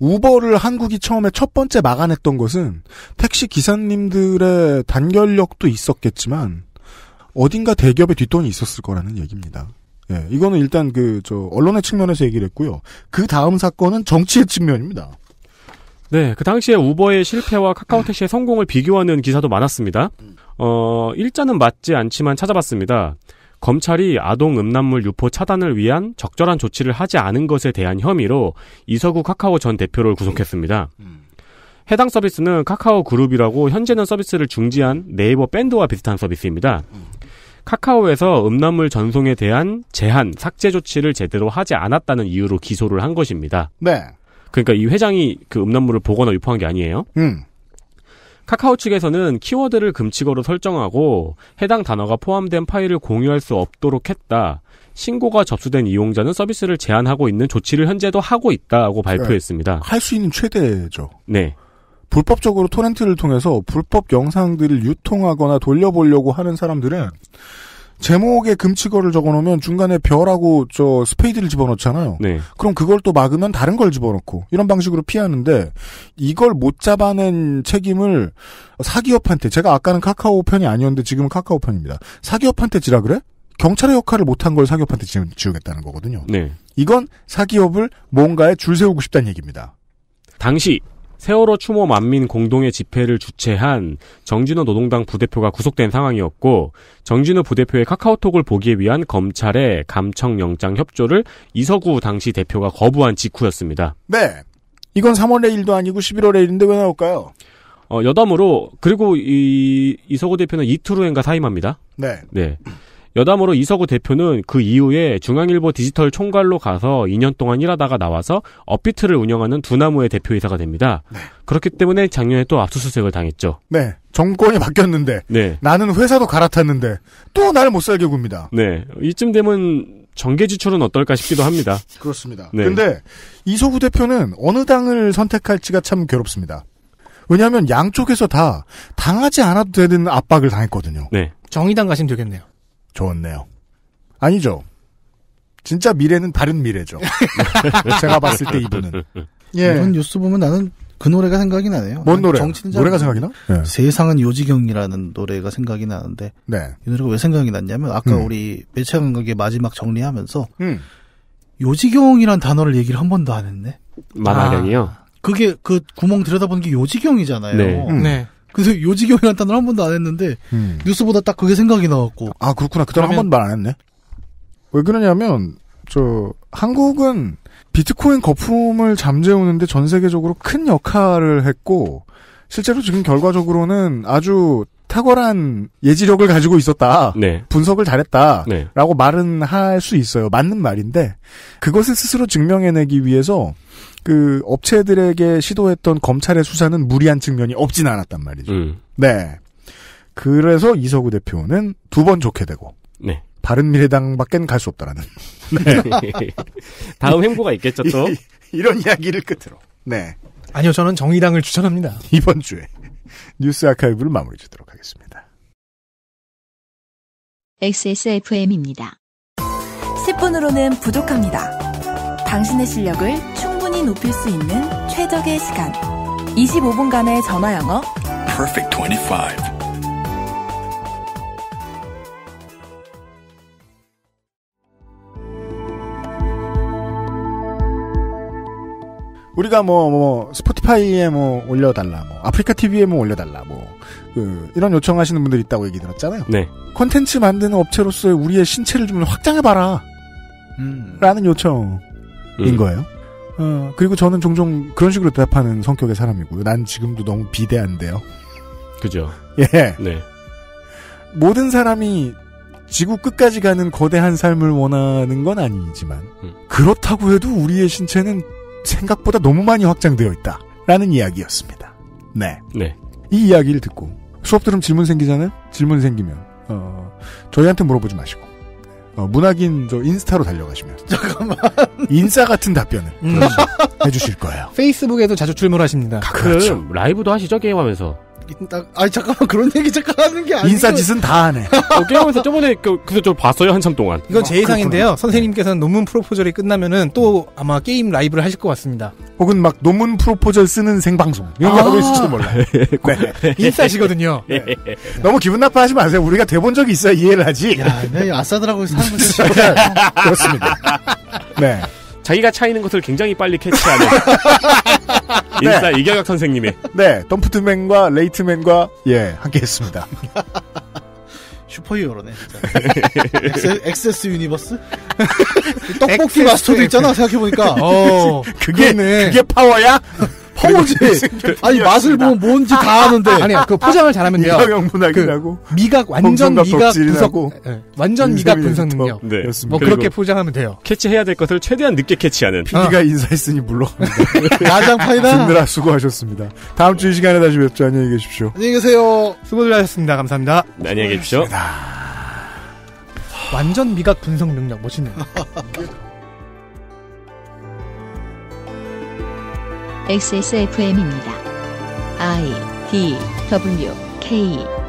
우버를 한국이 처음에 첫 번째 막아냈던 것은 택시 기사님들의 단결력도 있었겠지만, 어딘가 대기업의 뒷돈이 있었을 거라는 얘기입니다. 예, 이거는 일단 그 저 언론의 측면에서 얘기를 했고요. 그 다음 사건은 정치의 측면입니다. 네, 그 당시에 우버의 실패와 카카오택시의 성공을 비교하는 기사도 많았습니다. 어, 일자는 맞지 않지만 찾아봤습니다. 검찰이 아동 음란물 유포 차단을 위한 적절한 조치를 하지 않은 것에 대한 혐의로 이서구 카카오 전 대표를 구속했습니다. 해당 서비스는 카카오 그룹이라고 현재는 서비스를 중지한 네이버 밴드와 비슷한 서비스입니다. 카카오에서 음란물 전송에 대한 제한, 삭제 조치를 제대로 하지 않았다는 이유로 기소를 한 것입니다. 네. 그러니까 이 회장이 그 음란물을 보거나 유포한 게 아니에요. 음. 카카오 측에서는 키워드를 금칙어로 설정하고 해당 단어가 포함된 파일을 공유할 수 없도록 했다. 신고가 접수된 이용자는 서비스를 제한하고 있는 조치를 현재도 하고 있다고 그러니까 발표했습니다. 네, 할수 있는 최대죠. 네. 불법적으로 토렌트를 통해서 불법 영상들을 유통하거나 돌려보려고 하는 사람들은 제목에 금치거를 적어놓으면 중간에 별하고 저 스페이드를 집어넣잖아요. 네. 그럼 그걸 또 막으면 다른 걸 집어넣고 이런 방식으로 피하는데 이걸 못 잡아낸 책임을 사기업한테 제가 아까는 카카오 편이 아니었는데 지금은 카카오 편입니다. 사기업한테 지라 그래? 경찰의 역할을 못한 걸 사기업한테 지우겠다는 거거든요. 네. 이건 사기업을 뭔가에 줄 세우고 싶다는 얘기입니다. 당시 세월호 추모 만민 공동의 집회를 주최한 정진호 노동당 부대표가 구속된 상황이었고 정진호 부대표의 카카오톡을 보기 위한 검찰의 감청영장 협조를 이서구 당시 대표가 거부한 직후였습니다. 네. 이건 3월의 일도 아니고 11월의 일인데 왜 나올까요? 어, 여담으로 그리고 이 이서구 대표는 이틀 후엔가 사임합니다. 네. 네. 여담으로 이서구 대표는 그 이후에 중앙일보 디지털 총괄로 가서 2년 동안 일하다가 나와서 업비트를 운영하는 두나무의 대표이사가 됩니다. 네. 그렇기 때문에 작년에 또 압수수색을 당했죠. 네. 정권이 바뀌었는데 네. 나는 회사도 갈아탔는데 또 나를 못 살게 굽니다. 네. 이쯤 되면 정계 지출은 어떨까 싶기도 합니다. 그렇습니다. 네. 근데 이소구 대표는 어느 당을 선택할지가 참 괴롭습니다. 왜냐하면 양쪽에서 다 당하지 않아도 되는 압박을 당했거든요. 네. 정의당 가시면 되겠네요. 좋았네요. 아니죠. 진짜 미래는 다른 미래죠. [LAUGHS] 제가 봤을 때 이분은. 예. 이번 뉴스 보면 나는 그 노래가 생각이 나네요. 뭔 노래? 노래가 생각이 나? 예. 세상은 요지경이라는 노래가 생각이 나는데 네. 이 노래가 왜 생각이 났냐면 아까 음. 우리 매체 감각의 마지막 정리하면서 음. 요지경이라는 단어를 얘기를 한 번도 안 했네. 말하경이요 아, 그게 그 구멍 들여다보는 게 요지경이잖아요. 네. 음. 네. 그래서 요지경이라는 단어를 한 번도 안 했는데 음. 뉴스보다 딱 그게 생각이 나갖고. 아 그렇구나. 그때는 그러면... 한 번도 안 했네. 왜 그러냐면 저 한국은 비트코인 거품을 잠재우는데 전 세계적으로 큰 역할을 했고 실제로 지금 결과적으로는 아주 탁월한 예지력을 가지고 있었다. 네. 분석을 잘했다. 네. 라고 말은 할 수 있어요. 맞는 말인데 그것을 스스로 증명해내기 위해서 그 업체들에게 시도했던 검찰의 수사는 무리한 측면이 없진 않았단 말이죠. 음. 네. 그래서 이서구 대표는 두 번 좋게 되고 네. 바른미래당 밖엔 갈 수 없다라는. [LAUGHS] 네. 다음 행보가 있겠죠, 또. 이런 이야기를 끝으로. 네. 아니요, 저는 정의당을 추천합니다. 이번 주에 뉴스 아카이브를 마무리 주도록. XSFM입니다. 10분으로는 부족합니다. 당신의 실력을 충분히 높일 수 있는 최적의 시간. 25분간의 전화 영어. Perfect 25. 우리가 뭐, 뭐, 뭐, 스포티파이에 뭐 올려달라, 뭐, 아프리카 TV에 뭐 올려달라, 뭐, 그 이런 요청하시는 분들이 있다고 얘기 들었잖아요. 네. 콘텐츠 만드는 업체로서의 우리의 신체를 좀 확장해봐라. 음. 라는 요청인 음. 거예요. 어, 그리고 저는 종종 그런 식으로 대답하는 성격의 사람이고요. 난 지금도 너무 비대한데요. 그죠. 예. 네. 모든 사람이 지구 끝까지 가는 거대한 삶을 원하는 건 아니지만, 음. 그렇다고 해도 우리의 신체는 생각보다 너무 많이 확장되어 있다. 라는 이야기였습니다. 네. 네. 이 이야기를 듣고 수업 들으면 질문 생기잖아요. 질문 생기면 어, 저희한테 물어보지 마시고 어, 문학인 저 인스타로 달려가시면 [LAUGHS] 잠깐만 인싸 같은 답변을 음. 해주실 거예요. 페이스북에도 자주 출몰하십니다. 가, 그렇죠. 라이브도 하시죠 게임하면서. 인다 아 잠깐만 그런 얘기 잠깐 하는 게 아니고 인사 짓은 다 하네. 어, 게임에서 저번에 그 그거 좀 봤어요 한참 동안. 이건 제 예상인데요. 아, 네. 선생님께서는 논문 프로포절이 끝나면은 또 아마 게임 라이브를 하실 것 같습니다. 혹은 막 논문 프로포절 쓰는 생방송 이런 거 아~ 하고 있을지도 몰라. [LAUGHS] 네. 네. 인싸시거든요. [LAUGHS] 네. 너무 기분 나빠하지 마세요. 우리가 돼본 적이 있어야 이해를 하지. 야, 내 네, 아싸들하고 사는 거죠. [LAUGHS] 그렇습니다. 네. 자기가 차이는 것을 굉장히 빨리 캐치하는 인싸 네. 이경혁 선생님이. 네, 덤프트맨과 레이트맨과 예 함께했습니다. [LAUGHS] 슈퍼히어로네. 엑세스 유니버스? [LAUGHS] [LAUGHS] 떡볶이 마스터도 있잖아 생각해 보니까. 어, 그게 그게 파워야? 퍼오지. 아니 맛을 보면 뭔지 다 아는데. 아, 아니야그 포장을 잘하면 돼요. 미각 분학이라고 그 미각 완전 미각 분석. 네, 완전 미각 분석 능력. 네. 뭐 그렇게 포장하면 돼요. 캐치해야 될 것을 최대한 늦게 캐치하는. PD가 아. 어. 인사했으니 물러갑니다. [LAUGHS] 야장판이다. 힘들라 수고하셨습니다. 다음 주 이 시간에 다시 뵙죠. 안녕히 계십시오. 안녕히 계세요. 수고들 하셨습니다. 감사합니다. 네, 안녕히 계십시오. 완전 미각 분석 능력 멋있네요. [LAUGHS] XSFM입니다. I D W K